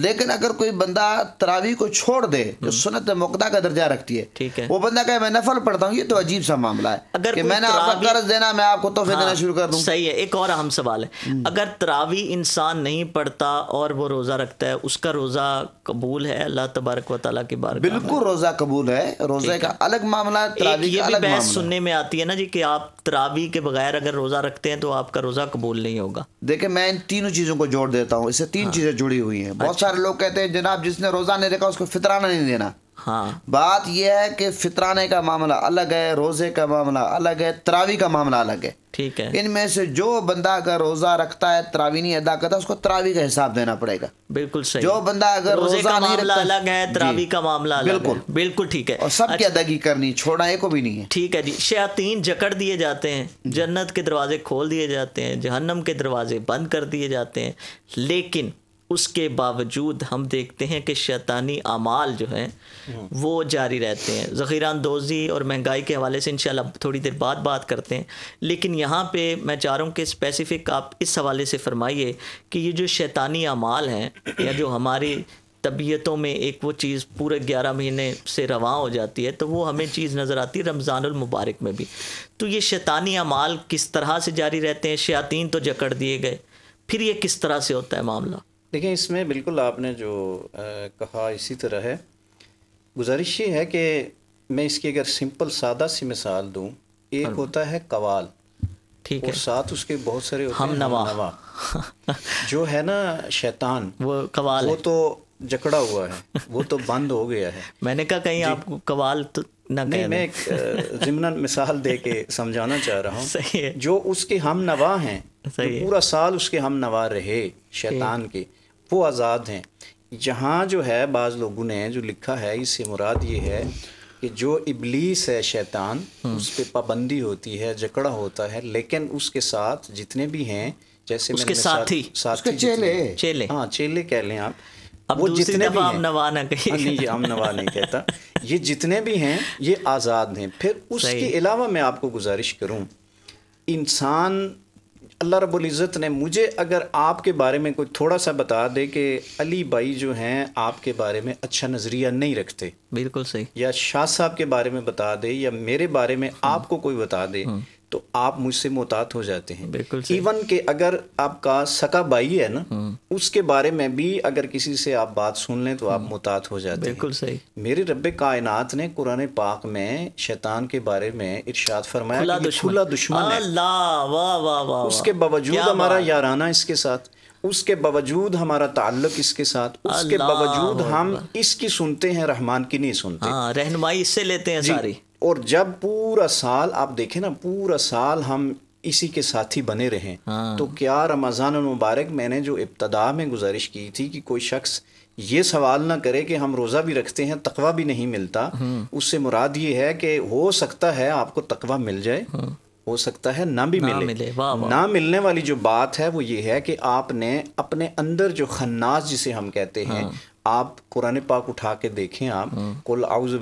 लेकिन अगर कोई बंदा तरावी को छोड़ दे जो तो हम्म। सुनत मकदा का दर्जा रखती है वो बंदा कहे मैं नफल पढ़ता हूँ ये तो अजीब सा मामला है अगर मैंने आपका कर्ज देना मैं आपको तोहफे हाँ, देना शुरू कर दू सही है एक और अहम सवाल है हम्म। अगर तरावी इंसान नहीं पढ़ता और वो रोज़ा रखता रखता है उसका रोज़ा कबूल है अल्लाह तबारक व ताली के बार बिल्कुल रोज़ा कबूल है रोज़े का अलग मामला तरावी ये अलग बहस सुनने में आती है ना जी कि आप तरावी के बगैर अगर रोज़ा रखते हैं तो आपका रोज़ा कबूल नहीं होगा देखिए मैं इन तीनों चीज़ों को जोड़ देता हूँ इससे तीन हाँ। चीज़ें जुड़ी हुई हैं बहुत अच्छा। सारे लोग कहते हैं जनाब जिसने रोज़ा नहीं रखा उसको फितराना नहीं देना हाँ बात यह है कि फितराने का मामला अलग है रोज़े का मामला अलग है तरावी का मामला अलग है ठीक है इनमें से जो बंदा अगर रोज़ा रखता है तरावी नहीं अदा करता उसको तरावी का हिसाब देना पड़ेगा बिल्कुल सही जो बंदा अगर रोजे रोजा का नहीं मामला अलग है तरावी का मामला अलग बिल्कुल है। बिल्कुल ठीक है और सब अच्छा, की करनी छोड़ा एक को भी नहीं है ठीक है जी शयातीन जकड़ दिए जाते हैं जन्नत के दरवाजे खोल दिए जाते हैं जहन्नम के दरवाजे बंद कर दिए जाते हैं लेकिन उसके बावजूद हम देखते हैं कि शैतानी अमाल जो हैं वो जारी रहते हैं ज़ख़ीरा अंदोज़ी और महंगाई के हवाले से इंशाल्लाह थोड़ी देर बाद बात करते हैं लेकिन यहाँ पे मैं चाह रहा हूँ कि स्पेसिफ़िक आप इस हवाले से फरमाइए कि ये जो शैतानी अमाल हैं या जो हमारी तबीयतों में एक वो चीज़ पूरे ग्यारह महीने से रवा हो जाती है तो वो हमें चीज़ नज़र आती है रमज़ानमबारक में भी तो ये शैतानी अमाल किस तरह से जारी रहते हैं शयातीन तो जकड़ दिए गए फिर ये किस तरह से होता है मामला देखिए इसमें बिल्कुल आपने जो आ, कहा इसी तरह है गुजारिश ये है कि मैं इसकी अगर सिंपल सादा सी मिसाल दूं एक हाँ। होता है कवाल ठीक है साथ उसके बहुत सारे होते हम नवा, नवा। जो है ना शैतान वो कवाल वो तो जकड़ा हुआ है वो तो बंद हो गया है मैंने कहा कहीं आपको कवाल तो ना नहीं मैं एक जिमनन मिसाल दे के समझाना चाह रहा हूँ जो उसके हम नवा हैं सही पूरा साल उसके हम नवा रहे शैतान के वो आज़ाद हैं यहाँ जो है बाज़ लोगों ने जो लिखा है इससे मुराद ये है कि जो इबलीस है शैतान हम्म। उस पर पाबंदी होती है जकड़ा होता है लेकिन उसके साथ जितने भी हैं जैसे उसके साथी साथी चेले चेले हाँ चेले कह लें आप अब वो जितने भी हम नवा ना कहिए नहीं हाँ हम नवा नहीं कहता ये जितने भी हैं ये आज़ाद हैं फिर उसके अलावा मैं आपको गुजारिश करूं इंसान अल्लाह रब्बुल इज़्ज़त ने मुझे अगर आपके बारे में कोई थोड़ा सा बता दे कि अली भाई जो हैं आपके बारे में अच्छा नज़रिया नहीं रखते बिल्कुल सही या शाह साहब के बारे में बता दे या मेरे बारे में हम्म। आपको कोई बता दे हम्म। तो आप मुझसे मोहतात हो जाते हैं इवन के अगर आपका सका भाई है ना हम्म। उसके बारे में भी अगर किसी से आप बात सुन लें तो आप हम्म। मोहतात हो जाते बिल्कुल हैं बिल्कुल सही मेरे रब कायनात ने कुरान पाक में शैतान के बारे में इरशाद फरमाया खुला दुश्मन, खुला दुश्मन है वाह वाह वाह उसके बावजूद हमारा याराना इसके साथ उसके बावजूद हमारा ताल्लुक इसके साथ उसके बावजूद हम इसकी सुनते हैं रहमान की नहीं सुनते हाँ, रहनुमाई इससे लेते हैं सारी और जब पूरा साल आप देखें ना पूरा साल हम इसी के साथ ही बने रहें हाँ। तो क्या रमज़ान मुबारक मैंने जो इब्तदा में गुजारिश की थी कि कोई शख्स ये सवाल ना करे कि हम रोज़ा भी रखते हैं तकवा भी नहीं मिलता हम्म। उससे मुराद ये है कि हो सकता है आपको तकवा मिल जाए हम्म। हो सकता है ना भी ना मिले, मिले वाँ वाँ। ना मिलने वाली जो बात है वो ये है कि आपने अपने अंदर जो खन्नास जिसे हम कहते हैं हाँ। आप कुरान पाक उठा के देखें आप हम्म। कुल आउज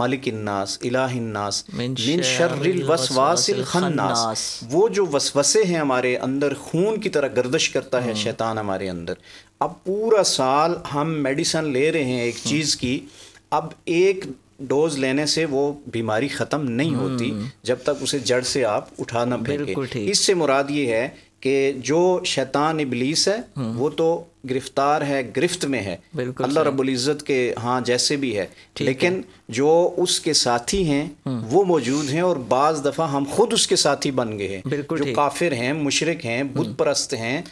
मलिकन्नास इलास मिन शर्रिल वसवासिल खन्नास वो जो वसवसे हैं हमारे अंदर खून की तरह गर्दश करता है हम्म। शैतान हमारे अंदर अब पूरा साल हम मेडिसन ले रहे हैं एक हम्म। चीज़ की अब एक डोज लेने से वो बीमारी ख़त्म नहीं होती जब तक उसे जड़ से आप उठा ना इससे मुराद ये है कि जो शैतान इबलीस है हम्म। वो तो गिरफ्तार है गिरफ्त में है अल्लाह रब्बुल इज़्ज़त के हाँ जैसे भी है लेकिन है। जो उसके साथी हैं हम्म। वो मौजूद हैं और बाज़ दफ़ा हम खुद उसके साथी बन गए हैं जो काफिर हैं मुशरक हैं बुत हम्म। परस्त हैं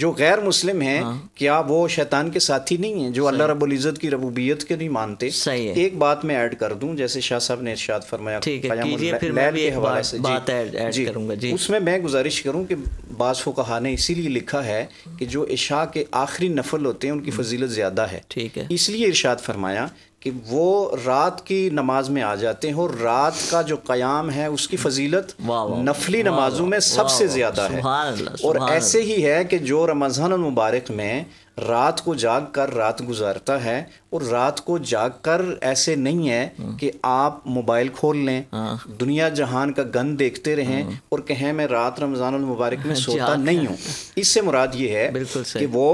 जो गैर मुस्लिम हैं हाँ। क्या वो शैतान के साथी नहीं हैं जो अल्लाह रब्बुल इज़्ज़त की रबूबियत के नहीं मानते सही है एक बात मैं ऐड कर दूं जैसे शाह साहब ने इरशाद फरमाया ठीक है कीजिए फिर मैं भी एक बात, से, बात ऐड करूंगा जी उसमें मैं गुजारिश करूं कि बाज़ फ़ुकहा ने इसीलिए लिखा है कि जो इशा के आखिरी नफल होते हैं उनकी हम्म। फजीलत ज़्यादा है ठीक है इसलिए इरशाद फरमाया कि वो रात की नमाज में आ जाते हैं और रात का जो क़याम है उसकी फजीलत नफली नमाजों में सबसे ज़्यादा है और ऐसे ही है कि जो रमज़ान मुबारक में रात को जाग कर रात गुजारता है और रात को जाग कर ऐसे नहीं है हम्म। कि आप मोबाइल खोल लें हाँ। दुनिया जहान का गन देखते रहें हाँ। और कहें मैं रात रमज़ान मुबारक में सोता नहीं हूँ इससे मुराद ये है कि वो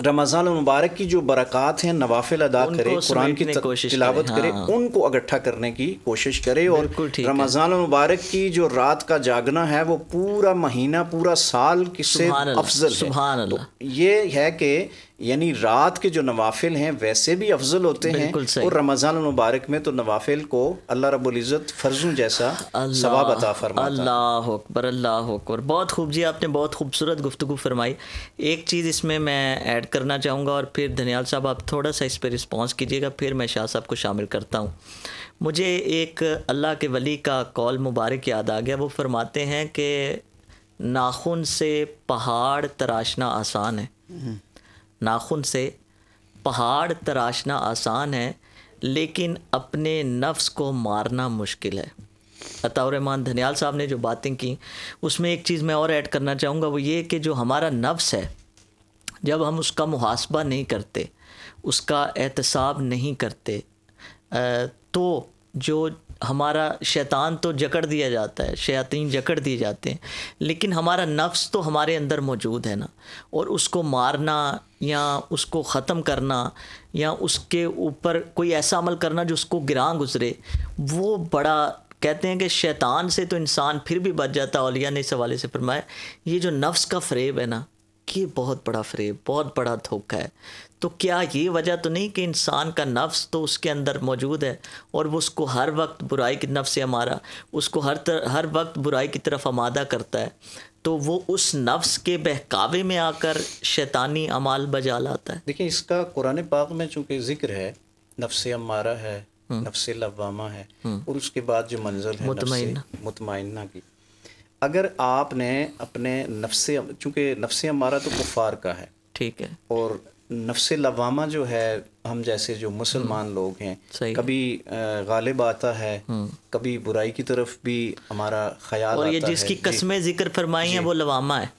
रमज़ान मुबारक की जो बरक़ात हैं नवाफिल अदा करे कुरान की तिलावत हाँ। करे उनको इकट्ठा करने की कोशिश करे और रमज़ान मुबारक की जो रात का जागना है वो पूरा महीना पूरा साल किससे अफजल है तो ये है कि यानी रात के जो नवाफिल हैं वैसे भी अफजल होते हैं और रमज़ान मुबारक में तो नवाफिल को अल्लाह रब्बुल इज़्ज़त फ़र्ज़ों जैसा सवाब अता फरमाता अल्लाह अकबर अल्लाह अकबर बहुत खूब जी आपने बहुत खूबसूरत गुफ्तु फरमाई एक चीज़ इसमें मैं ऐड करना चाहूँगा और फिर धनियाल साहब आप थोड़ा सा इस पर रिस्पॉन्स कीजिएगा फिर मैं शाह साहब को शामिल करता हूँ मुझे एक अल्लाह के वली का कॉल मुबारक याद आ गया वो फरमाते हैं कि नाखून से पहाड़ तराशना आसान है हम्म। नाखुन से पहाड़ तराशना आसान है लेकिन अपने नफ्स को मारना मुश्किल है अतामान धनियाल साहब ने जो बातें की उसमें एक चीज़ मैं और ऐड करना चाहूँगा वो ये कि जो हमारा नफ्स है जब हम उसका मुहासबा नहीं करते उसका एहतसाब नहीं करते तो जो हमारा शैतान तो जकड़ दिया जाता है शैतान जकड़ दिए जाते हैं लेकिन हमारा नफ्स तो हमारे अंदर मौजूद है ना और उसको मारना या उसको ख़त्म करना या उसके ऊपर कोई ऐसा अमल करना जो उसको गिरा गुजरे वो बड़ा कहते हैं कि शैतान से तो इंसान फिर भी बच जाता है अलिया ने इस हवाले से फरमाया ये जो नफ्स का फ्रेब है ना ये बहुत बड़ा फ्रेब बहुत बड़ा धोखा है तो क्या ये वजह तो नहीं कि इंसान का नफ्स तो उसके अंदर मौजूद है और वो उसको हर वक्त बुराई की नफ्स हमारा उसको हर तर, हर वक्त बुराई की तरफ आमादा करता है तो वो उस नफ्स के बहकावे में आकर शैतानी अमाल बजा लाता है देखिए इसका कुरान पाक में चूंकि जिक्र है नफ्स हमारा है हम्म। नफ्स लवामा है हम्म। और उसके बाद जो मंजर है मुतमैना की अगर आपने अपने नफ्स चूँकि नफ्स हमारा तो कुफार का है ठीक है और नफ्स लवामा जो है हम जैसे जो मुसलमान हम्म। लोग हैं कभी गालिब आता है हम्म। कभी बुराई की तरफ भी हमारा ख्याल और ये जिसकी कस्में जिक्र फरमाई है वो लवामा है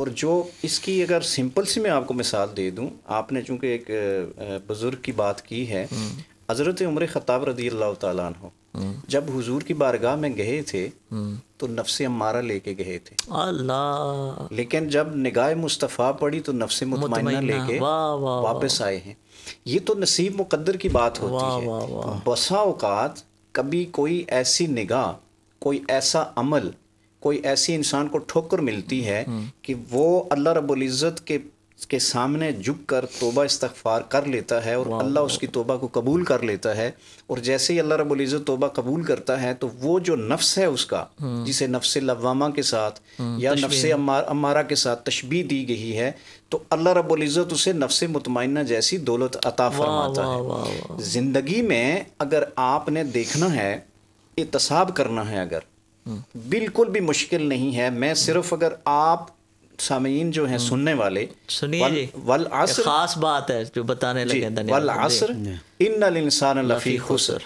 और जो इसकी अगर सिंपल सी मैं आपको मिसाल दे दूं आपने चूंकि एक बुज़ुर्ग की बात की है हम्म। हज़रत उम्र ख़ताब रदी अल्लाह तन हो जब हुजूर की बारगाह में गए थे तो नफ्स अम्मारा लेके गए थे अल्लाह लेकिन जब निगाह मुस्तफ़ा पड़ी तो नफ्स मुतमना लेके वापस आए हैं ये तो नसीब मुकद्दर की बात होती वा, है वा, वा। बसा औकात कभी कोई ऐसी निगाह कोई ऐसा अमल कोई ऐसी इंसान को ठोकर मिलती है कि वो अल्लाह रबुल्ज़त के के सामने झुक कर तोबा इस्तफ़ार कर लेता है और अल्लाह उसकी तोबा को कबूल कर लेता है और जैसे ही अल्लाह रब तोबा कबूल करता है तो वो जो नफ्स है उसका हाँ। जिसे नफ्स लवामा के साथ हाँ, या नफ्स अमारा के साथ तशबी दी गई है तो अल्लाह रबुल्ज़त उसे नफ्स मुतमना जैसी दौलत अता फरमाता है ज़िंदगी में अगर आपने देखना है एतसाब करना है अगर हाँ। बिल्कुल भी मुश्किल नहीं है मैं सिर्फ अगर आप सामीन जो हैं हम्म। सुनने वाले सुनिए वल आसर खास बात है जो बताने लगे वल आसर इन इंसान लफी खुसर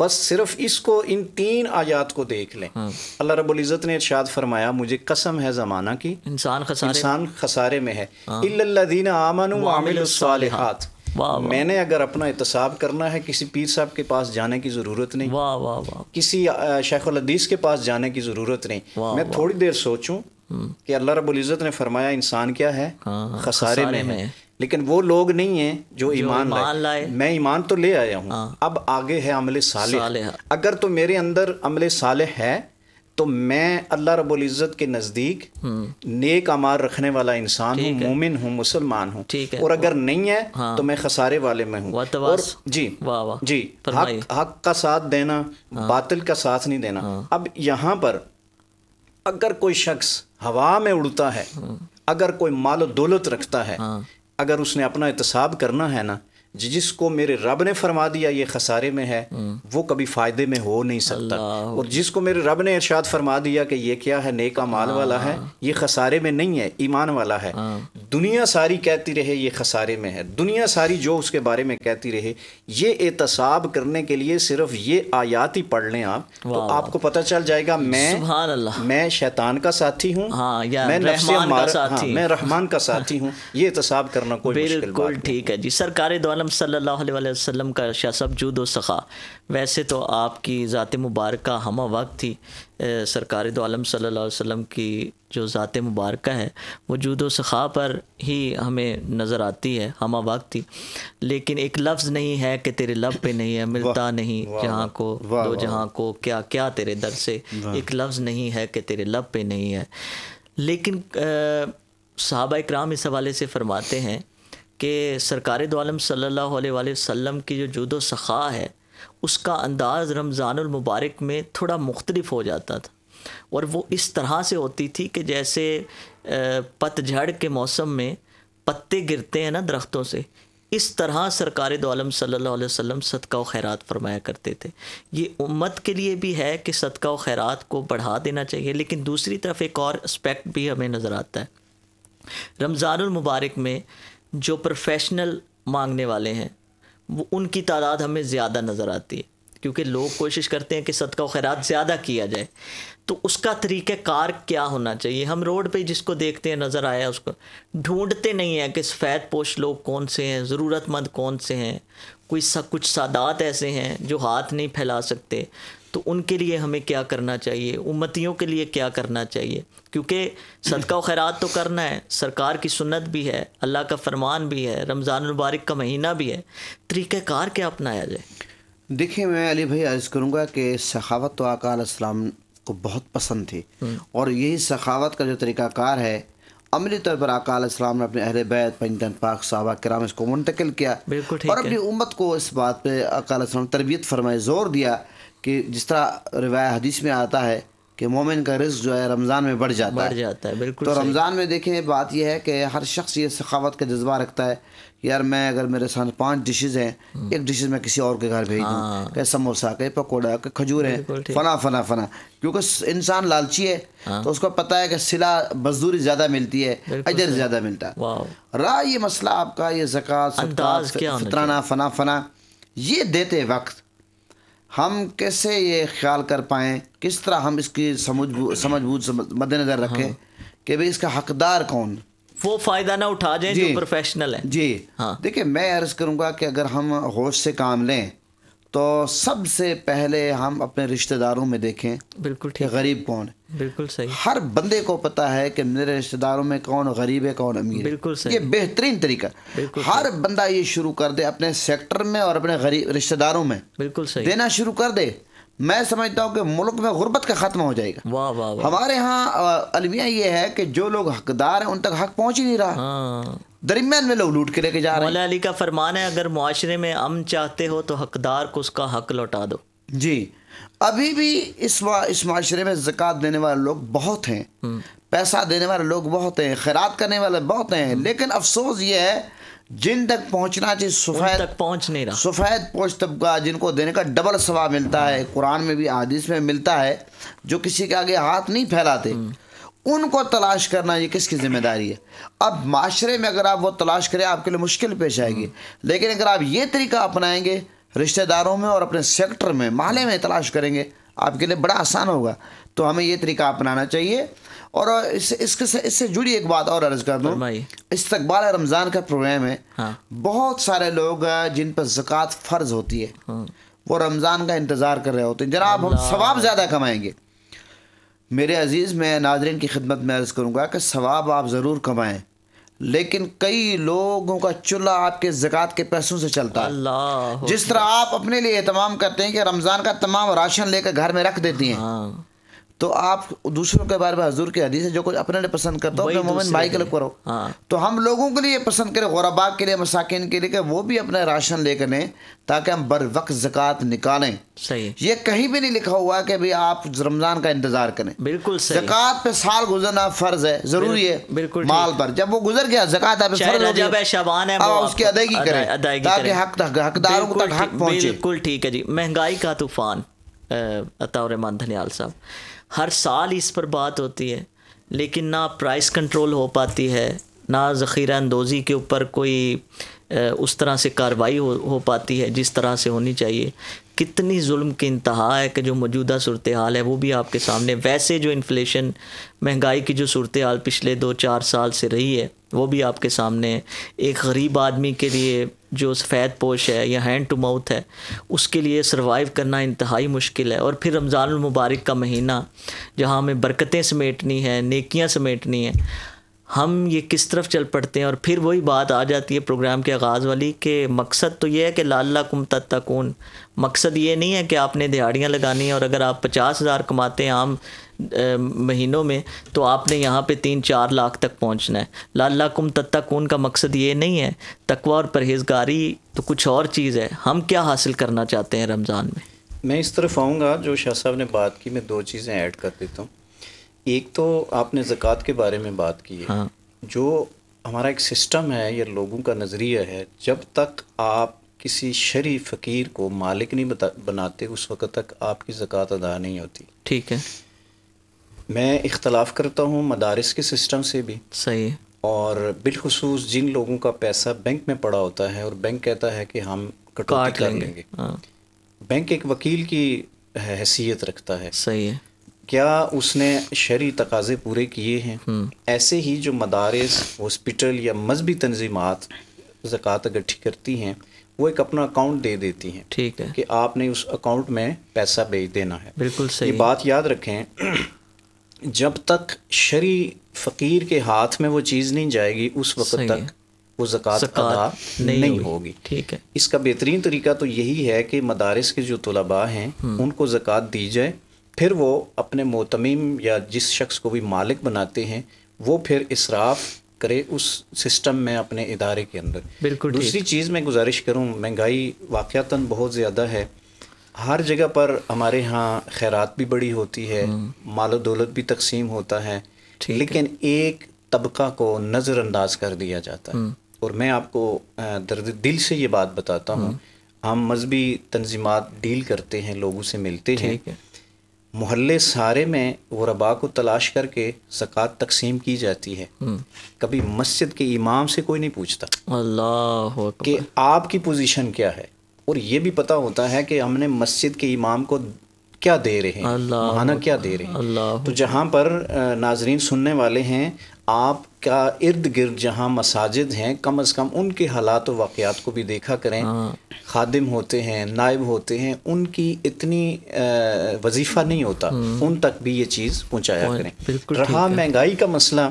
बस सिर्फ इसको इन तीन आयात को देख लें हम्म। अल्लाह रब्बुल इज़्ज़त ने इरशाद फरमाया मुझे कसम है ज़माना की इंसान खसारे इंसान खसारे में है हाँ। इल्लल्लज़ीन आमनु वामिलुस्सालिहात मैंने अगर अपना इतसाब करना है किसी पीर साहब के पास जाने की ज़रूरत नहीं वाह वाह वाह किसी शेख हदीस के पास जाने की ज़रूरत नहीं मैं थोड़ी देर सोचूं कि अल्लाह रब्बुल इज़्ज़त ने फरमाया इंसान क्या है हाँ, खसारे में, में है लेकिन वो लोग नहीं है जो ईमान लाए मैं ईमान तो ले आया हूँ हाँ। अब आगे है अमल साले हाँ। अगर तो मेरे अंदर अमल साले है तो मैं अल्लाह रब्बुल इज़्ज़त के नज़दीक हम्म। नेक अमार रखने वाला इंसान हूँ मोमिन हूँ मुसलमान हूँ और अगर नहीं है हाँ। तो मैं खसारे वाले में हूँ तो और जी वाह वाह जी हक हक का साथ देना हाँ। बातिल का साथ नहीं देना हाँ। अब यहाँ पर अगर कोई शख्स हवा में उड़ता है हम्म। अगर कोई माल दौलत रखता है हाँ। अगर उसने अपना एहतसाब करना है ना जिसको मेरे रब ने फरमा दिया ये खसारे में है हम्म। वो कभी फ़ायदे में हो नहीं सकता और जिसको मेरे रब ने इरशाद फरमा दिया कि ये क्या है नेका माल वाला है हाँ। ये खसारे में नहीं है ईमान वाला है हाँ। दुनिया सारी कहती रहे ये खसारे में है दुनिया सारी जो उसके बारे में कहती रहे ये एहतसाब करने के लिए सिर्फ ये आयात ही पढ़ लें आप तो आपको पता चल जाएगा मैं मैं शैतान का साथी हूँ हाँ, मैं रहमान का साथी मैं रहमान का साथी हूँ ये एहतसाब करना कोई बिल्कुल ठीक है जी सरकारी द्वारा आलम सल्लल्लाहु अलैहि वसल्लम का शासब जूद सखा वैसे तो आपकी ज़ात मुबारक हम वक्त थी सरकार दो आलम सल्लल्लाहु अलैहि वसल्लम की जो ज़ात मुबारक है वो जूद व सखा पर ही हमें नज़र आती है हम वक्त थी लेकिन एक लफ्ज़ नहीं है कि तेरे लब पे नहीं है मिलता नहीं जहाँ को दो जहाँ को क्या क्या तेरे दर से एक लफ्ज़ नहीं है कि तेरे लब पे नहीं है लेकिन साहबा इक्राम इस हवाले से फरमाते हैं कि सरकार दोम सल्ला की जो जुदो सखा है उसका अंदाज़ रमज़ानमबारक में थोड़ा मुख्तलफ हो जाता था और वो इस तरह से होती थी कि जैसे पतझड़ के मौसम में पत्ते गिरते हैं ना दरख्तों से इस तरह सरकार दोम सल्ला वसम सदका खैरात फरमाया करते थे ये उम्मत के लिए भी है कि सदका व खैरात को बढ़ा देना चाहिए लेकिन दूसरी तरफ एक और इस्पेक्ट भी हमें नज़र आता है रमज़ानमबारक में जो प्रोफेशनल मांगने वाले हैं वो उनकी तादाद हमें ज़्यादा नज़र आती है क्योंकि लोग कोशिश करते हैं कि सदका खैरात ज़्यादा किया जाए तो उसका कार क्या होना चाहिए हम रोड पे जिसको देखते हैं नज़र आया उसको ढूंढते नहीं हैं कि सफ़ेद पोश लोग कौन से हैं ज़रूरतमंद कौन से हैं कोई सा कुछ सादात ऐसे हैं जो हाथ नहीं फैला सकते तो उनके लिए हमें क्या करना चाहिए उम्मतियों के लिए क्या करना चाहिए क्योंकि सदका खैरात तो करना है सरकार की सुन्नत भी है अल्लाह का फरमान भी है रमज़ान मुबारक का महीना भी है तरीक़ार क्या अपनाया जाए देखिए मैं अली भाई अर्ज़ करूँगा कि सखावत तो आकाम को बहुत पसंद थी हम्म। और यही सखावत का जो तरीक़ाकार है अमली तौर पर अकाम ने अपने अहर बैत पंजन पाक साहबा कराम इसको मुंतकिल किया और अपनी उम्मत को इस बात पर अकाल तरबियत फरमाए ज़ोर दिया कि जिस तरह रिवाया हदीस में आता है कि मोमिन का रिस्क जो है रमज़ान में बढ़ जाता बढ़ है जाता है बिल्कुल तो रमज़ान में देखें बात यह है कि हर शख्स ये सखावत का जज्बा रखता है यार मैं अगर मेरे साथ पांच डिशेज हैं हम्म। एक डिशेज मैं किसी और के घर भेज दूँ हाँ। कहे समोसा कहे पकौड़ा कहे खजूर है फना फना फना क्योंकि इंसान लालची है हाँ। तो उसको पता है कि सिला मजदूरी ज़्यादा मिलती है अजर ज़्यादा मिलता है रहा ये मसला आपका ये जक़ात फितराना फना फना ये देते वक्त हम कैसे ये ख्याल कर पाएँ किस तरह हम इसकी समझ समझ बूझ मद्देनज़र रखें हाँ। कि भाई इसका हकदार कौन वो फ़ायदा ना उठा जाए जो प्रोफेशनल है जी हाँ देखिए मैं अर्ज़ करूँगा कि अगर हम होश से काम लें तो सबसे पहले हम अपने रिश्तेदारों में देखें बिल्कुल ठीक गरीब कौन है बिल्कुल सही हर बंदे को पता है कि मेरे रिश्तेदारों में कौन गरीब है कौन अमीर बिल्कुल सही ये बेहतरीन तरीका हर बंदा ये शुरू कर दे अपने सेक्टर में और अपने गरीब रिश्तेदारों में बिल्कुल सही देना शुरू कर दे मैं समझता हूँ कि मुल्क में गुर्बत का खत्म हो जाएगा वाह वाह वा। हमारे यहाँ अलमिया ये है कि जो लोग हकदार हैं उन तक हक पहुँच ही नहीं रहा हाँ। दरमियान में लोग लूट के लेके जा रहे हैं अली का फरमान है अगर मुआरे में अम चाहते हो तो हकदार को उसका हक लौटा दो जी अभी भी इस इस माशरे में जक़ात देने वाले लोग बहुत हैं हम्म। पैसा देने वाले लोग बहुत हैं खैरात करने वाले बहुत हैं हम्म। लेकिन अफसोस ये है जिन तक पहुंचना चाहिए सफ़ेद तक पहुंच नहीं रहा सफ़ेद पोच तबका जिनको देने का डबल सवाब मिलता है कुरान में भी आदिश में मिलता है जो किसी के आगे हाथ नहीं फैलाते हम्म। उनको तलाश करना ये किसकी ज़िम्मेदारी है अब माशरे में अगर आप वो तलाश करें आपके लिए मुश्किल पेश आएगी लेकिन अगर आप ये तरीका अपनाएंगे रिश्तेदारों में और अपने सेक्टर में माले में तलाश करेंगे आपके लिए बड़ा आसान होगा तो हमें ये तरीका अपनाना चाहिए और इससे इसके से इससे जुड़ी एक बात और अर्ज कर दूँ इस्तकबाल रमज़ान का प्रोग्राम है हाँ। बहुत सारे लोग जिन पर ज़क़़त फ़र्ज होती है हाँ। वो रमज़ान का इंतज़ार कर रहे होते हैं जनाब हम सवाब ज़्यादा कमाएंगे मेरे अज़ीज़ मैं नाजरन की खिदमत में अर्ज़ करूँगा कि सवाब आप ज़रूर कमाएँ लेकिन कई लोगों का चूल्हा आपके जक़ात के पैसों से चलता है जिस तरह आप अपने लिए एहतमाम करते हैं कि रमज़ान का तमाम राशन लेकर घर में रख देती हैं हाँ। तो आप दूसरों के बारे में हजूर के हदीस है जो कुछ अपने लिए पसंद करता हो मोमिन भाई के लिए करो हाँ। तो हम लोगों के लिए पसंद करें गौरबाग के लिए मसाकिन के लिए वो भी अपना राशन ले करें ताकि हम बर वक्त जक़ात निकालें सही ये कहीं भी नहीं लिखा हुआ कि भाई आप रमज़ान का इंतज़ार करें बिल्कुल ज़क़़त पे साल गुजरना फ़र्ज है ज़रूरी है बिल्कुल माल पर जब वो गुजर गया जक़ात आप उसकी अदायगी करें ताकि हकदारों तक हक पहुंचे बिल्कुल ठीक है जी महंगाई का तूफ़ान अताउरमान धनियाल साहब हर साल इस पर बात होती है लेकिन ना प्राइस कंट्रोल हो पाती है ना ज़ख़ीरा अंदोज़ी के ऊपर कोई उस तरह से कार्रवाई हो, हो पाती है जिस तरह से होनी चाहिए कितनी जुल्म की इंतहा है कि जो मौजूदा सूरत हाल है वो भी आपके सामने वैसे जो इन्फ्लेशन महंगाई की जो सूरत हाल पिछले दो चार साल से रही है वो भी आपके सामने एक गरीब आदमी के लिए जो सफ़ेद पोश है या हैंड टू माउथ है उसके लिए सर्वाइव करना इंतहाई मुश्किल है और फिर रमज़ान मुबारक का महीना जहाँ हमें बरकतें समेटनी है नेकियाँ समेटनी है हम ये किस तरफ चल पड़ते हैं और फिर वही बात आ जाती है प्रोग्राम के आगाज़ वाली कि मकसद तो ये है कि लाला कुम कौन मकसद ये नहीं है कि आपने दिहाड़ियाँ लगानी हैं और अगर आप पचास हज़ार कमाते हैं आम महीनों में तो आपने यहाँ पे तीन चार लाख तक पहुँचना है तत्ता कून का मकसद ये नहीं है तकवा और परहेजगारी तो कुछ और चीज़ है हम क्या हासिल करना चाहते हैं रमज़ान में मैं इस तरफ आऊँगा जो शाह साहब ने बात की मैं दो चीज़ें ऐड कर देता हूँ एक तो आपने ज़क़़त के बारे में बात की है हाँ। जो हमारा एक सिस्टम है या लोगों का नज़रिया है जब तक आप किसी शरी फ़कीर को मालिक नहीं बता बनाते उस वक़्त तक आपकी ज़क़़त अदा नहीं होती ठीक है मैं इख्तलाफ करता हूँ मदारस के सिस्टम से भी सही है और बिलखसूस जिन लोगों का पैसा बैंक में पड़ा होता है और बैंक कहता है कि हम कटौती कर लेंगे हाँ। बैंक एक वकील की हैसियत रखता है सही है क्या उसने शरी तकाजे पूरे किए हैं हम्म। ऐसे ही जो मदारस हॉस्पिटल या मजहबी तनजीमत जक़ात इकट्ठी करती हैं वो एक अपना अकाउंट दे देती हैं ठीक है कि आपने उस अकाउंट में पैसा भेज देना है बिल्कुल सही ये बात याद रखें जब तक शरी फ़कीर के हाथ में वो चीज़ नहीं जाएगी उस वक्त तक वो जक़ात अदा नहीं, नहीं होगी ठीक है इसका बेहतरीन तरीका तो यही है कि मदारस के जो तलबा हैं हम्म। उनको जक़ात दी जाए फिर वो अपने मोतमीम या जिस शख्स को भी मालिक बनाते हैं वो फिर इसराफ करे उस सिस्टम में अपने इदारे के अंदर बिल्कुल दूसरी चीज़ मैं गुजारिश करूँ महंगाई वाक़ता बहुत ज़्यादा है हर जगह पर हमारे यहाँ खैरात भी बड़ी होती है हम्म। माल दौलत भी तकसीम होता है लेकिन एक तबका को नज़रअंदाज कर दिया जाता है हम्म। और मैं आपको दर्द दिल से ये बात बताता हूँ हम्म। हम मजहबी तनज़ीमत डील करते हैं लोगों से मिलते हैं मोहल्ले सारे में वो रबा को तलाश करके सकात तकसीम की जाती है कभी मस्जिद के इमाम से कोई नहीं पूछता अल्लाह कि आपकी पोजीशन क्या है और ये भी पता होता है कि हमने मस्जिद के इमाम को क्या दे रहे हैं माना क्या दे रहे हैं तो जहाँ पर नाजरीन सुनने वाले हैं आपका इर्द गिर्द जहाँ मसाजिद हैं कम अज़ कम उनके हालात तो वाक़ात को भी देखा करें हाँ। खादिम होते हैं नायब होते हैं उनकी इतनी वजीफ़ा नहीं होता हम्म। उन तक भी ये चीज़ पहुँचाया करें रहा महंगाई का मसला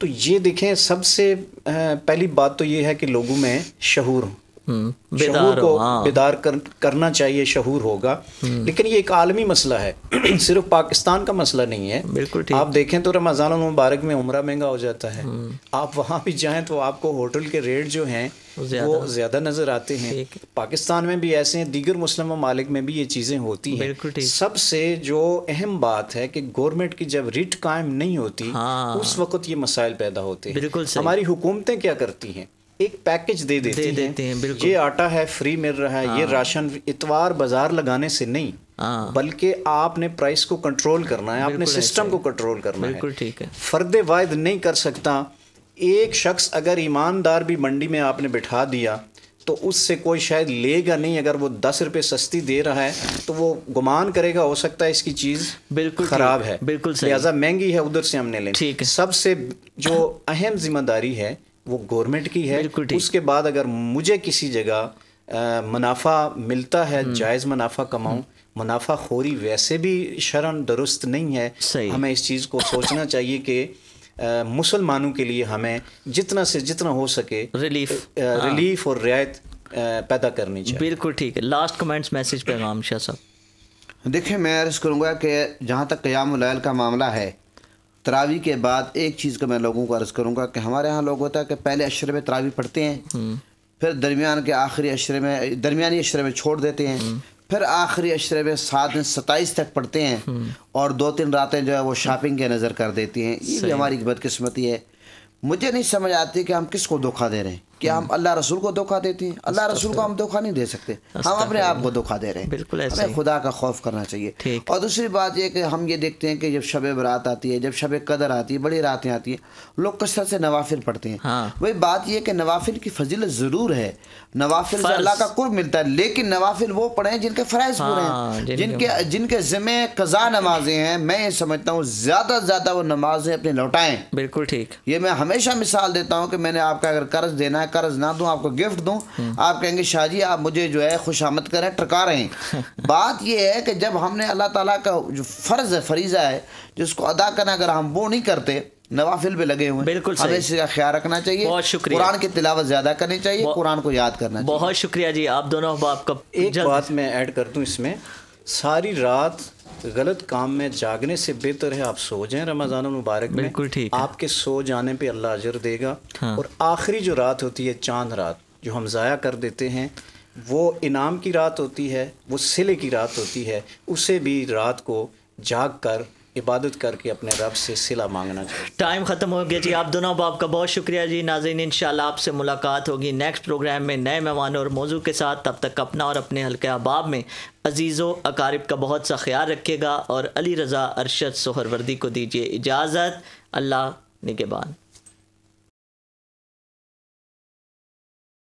तो ये देखें सबसे पहली बात तो ये है कि लोगों में शहूर हम्म, शहूर को हाँ। बेदार कर, करना चाहिए शहूर होगा हम्म। लेकिन ये एक आलमी मसला है सिर्फ पाकिस्तान का मसला नहीं है बिल्कुल आप देखें तो रमज़ान मुबारक में उम्र महंगा हो जाता है हम्म। आप वहाँ भी जाए तो आपको होटल के रेट जो हैं वो ज़्यादा नज़र आते हैं पाकिस्तान में भी ऐसे हैं दीगर मुस्लिम ममालिक में भी ये चीज़ें होती हैं सबसे जो अहम बात है कि गवर्नमेंट की जब रिट कायम नहीं होती हाँ। उस वक्त ये मसाइल पैदा होते हैं हमारी हुकूमतें क्या करती हैं एक पैकेज दे देते, दे हैं। देते हैं बिल्कुल ये आटा है फ्री मिल रहा है ये हाँ। राशन इतवार बाजार लगाने से नहीं हाँ। बल्कि आपने प्राइस को कंट्रोल करना है आपने सिस्टम को कंट्रोल करना है बिल्कुल ठीक है फर्द वायद नहीं कर सकता एक शख्स अगर ईमानदार भी मंडी में आपने बिठा दिया तो उससे कोई शायद लेगा नहीं अगर वो दस रुपये सस्ती दे रहा है तो वो गुमान करेगा हो सकता है इसकी चीज़ बिल्कुल ख़राब है बिल्कुल लिहाजा महंगी है उधर से हमने लेना ठीक है सबसे जो अहम जिम्मेदारी है वो गवर्नमेंट की है उसके बाद अगर मुझे किसी जगह मुनाफा मिलता है हम्म। जायज़ मुनाफा कमाऊँ हम्म। मुनाफा खोरी वैसे भी शरण दुरुस्त नहीं है हमें इस चीज़ को सोचना चाहिए कि मुसलमानों के लिए हमें जितना से जितना हो सके रिलीफ रिलीफ हाँ। और रियायत पैदा करनी चाहिए बिल्कुल ठीक है लास्ट कमेंट्स मैसेज पैगाम शाह साहब देखिए मैं अर्ज़ करूँगा कि जहाँ तक क्याम का मामला है तरावी के बाद एक चीज़ का मैं लोगों को अर्ज़ करूँगा कि हमारे यहाँ लोग होता है कि पहले अशरे में तरावी पढ़ते हैं हम्म। फिर दरमियान के आखिरी अशरे में दरमियानी अशरे में छोड़ देते हैं हम्म। फिर आखिरी अशरे में सात दिन सताईस तक पढ़ते हैं हम्म। और दो तीन रातें जो है वो शॉपिंग के नज़र कर देती हैं ये भी हमारी बदकस्मती है मुझे नहीं समझ आती कि हम किस को धोखा दे रहे हैं कि हम हाँ। अल्लाह रसूल को धोखा देते हैं अल्लाह रसूल को हम धोखा नहीं दे सकते हम अपने आप को धोखा दे रहे हैं बिल्कुल ऐसे खुदा का खौफ करना चाहिए और दूसरी बात यह कि हम ये देखते हैं कि जब शब बरात आती है जब शब कदर आती है बड़ी रातें आती है लोग कसरत से नवाफिल पढ़ते हैं हाँ। वही बात यह कि नवाफिल की फजीलत ज़रूर है नवाफिल से अल्लाह का कुर्ब मिलता है लेकिन नवाफिल वो पढ़े जिनके फ़रज़ पूरे हैं हाँ, जिनके जिनके ज़िम्मे कज़ा नमाजें हैं मैं ये समझता हूँ ज़्यादा से ज़्यादा वो नमाजें अपने लौटाएं बिल्कुल ठीक ये मैं हमेशा मिसाल देता हूँ कि मैंने आपका अगर कर्ज देना है कर्ज ना दूं आपको गिफ्ट दूं आप कहेंगे शाहजी आप मुझे जो है खुश आमद करें टका रहे हैं बात यह है कि जब हमने अल्लाह ताला का जो फ़र्ज़ है फरीज़ा है जिसको अदा करना अगर हम वो नहीं करते नवाफिल पे लगे हुए बिल्कुल हमें इसका ख्याल रखना चाहिए बहुत शुक्रिया कुरान की तिलावत ज्यादा करनी चाहिए कुरान को याद करना बहुत शुक्रिया जी आप दोनों एक बात मैं ऐड कर दूं इसमें सारी रात गलत काम में जागने से बेहतर है आप सो जाएं रमज़ान मुबारक में बिल्कुल ठीक आपके सो जाने पे अल्लाह अजर देगा हाँ। और आखिरी जो रात होती है चांद रात जो हम ज़ाया कर देते हैं वो इनाम की रात होती है वो सिले की रात होती है उसे भी रात को जाग कर इबादत करके अपने रब से सिला मांगना चाहिए टाइम ख़त्म हो गया जी आप दोनों अब आपका बहुत शुक्रिया जी नाजीन इन आपसे मुलाकात होगी नेक्स्ट प्रोग्राम में नए मेहमान और मौजू के साथ तब तक अपना और अपने हल्के अहबाब में अजीज़ो अकारब का बहुत सा ख्याल रखेगा और अली रज़ा अरशद सोहरवर्दी को दीजिए इजाज़त अल्लाह निगेबान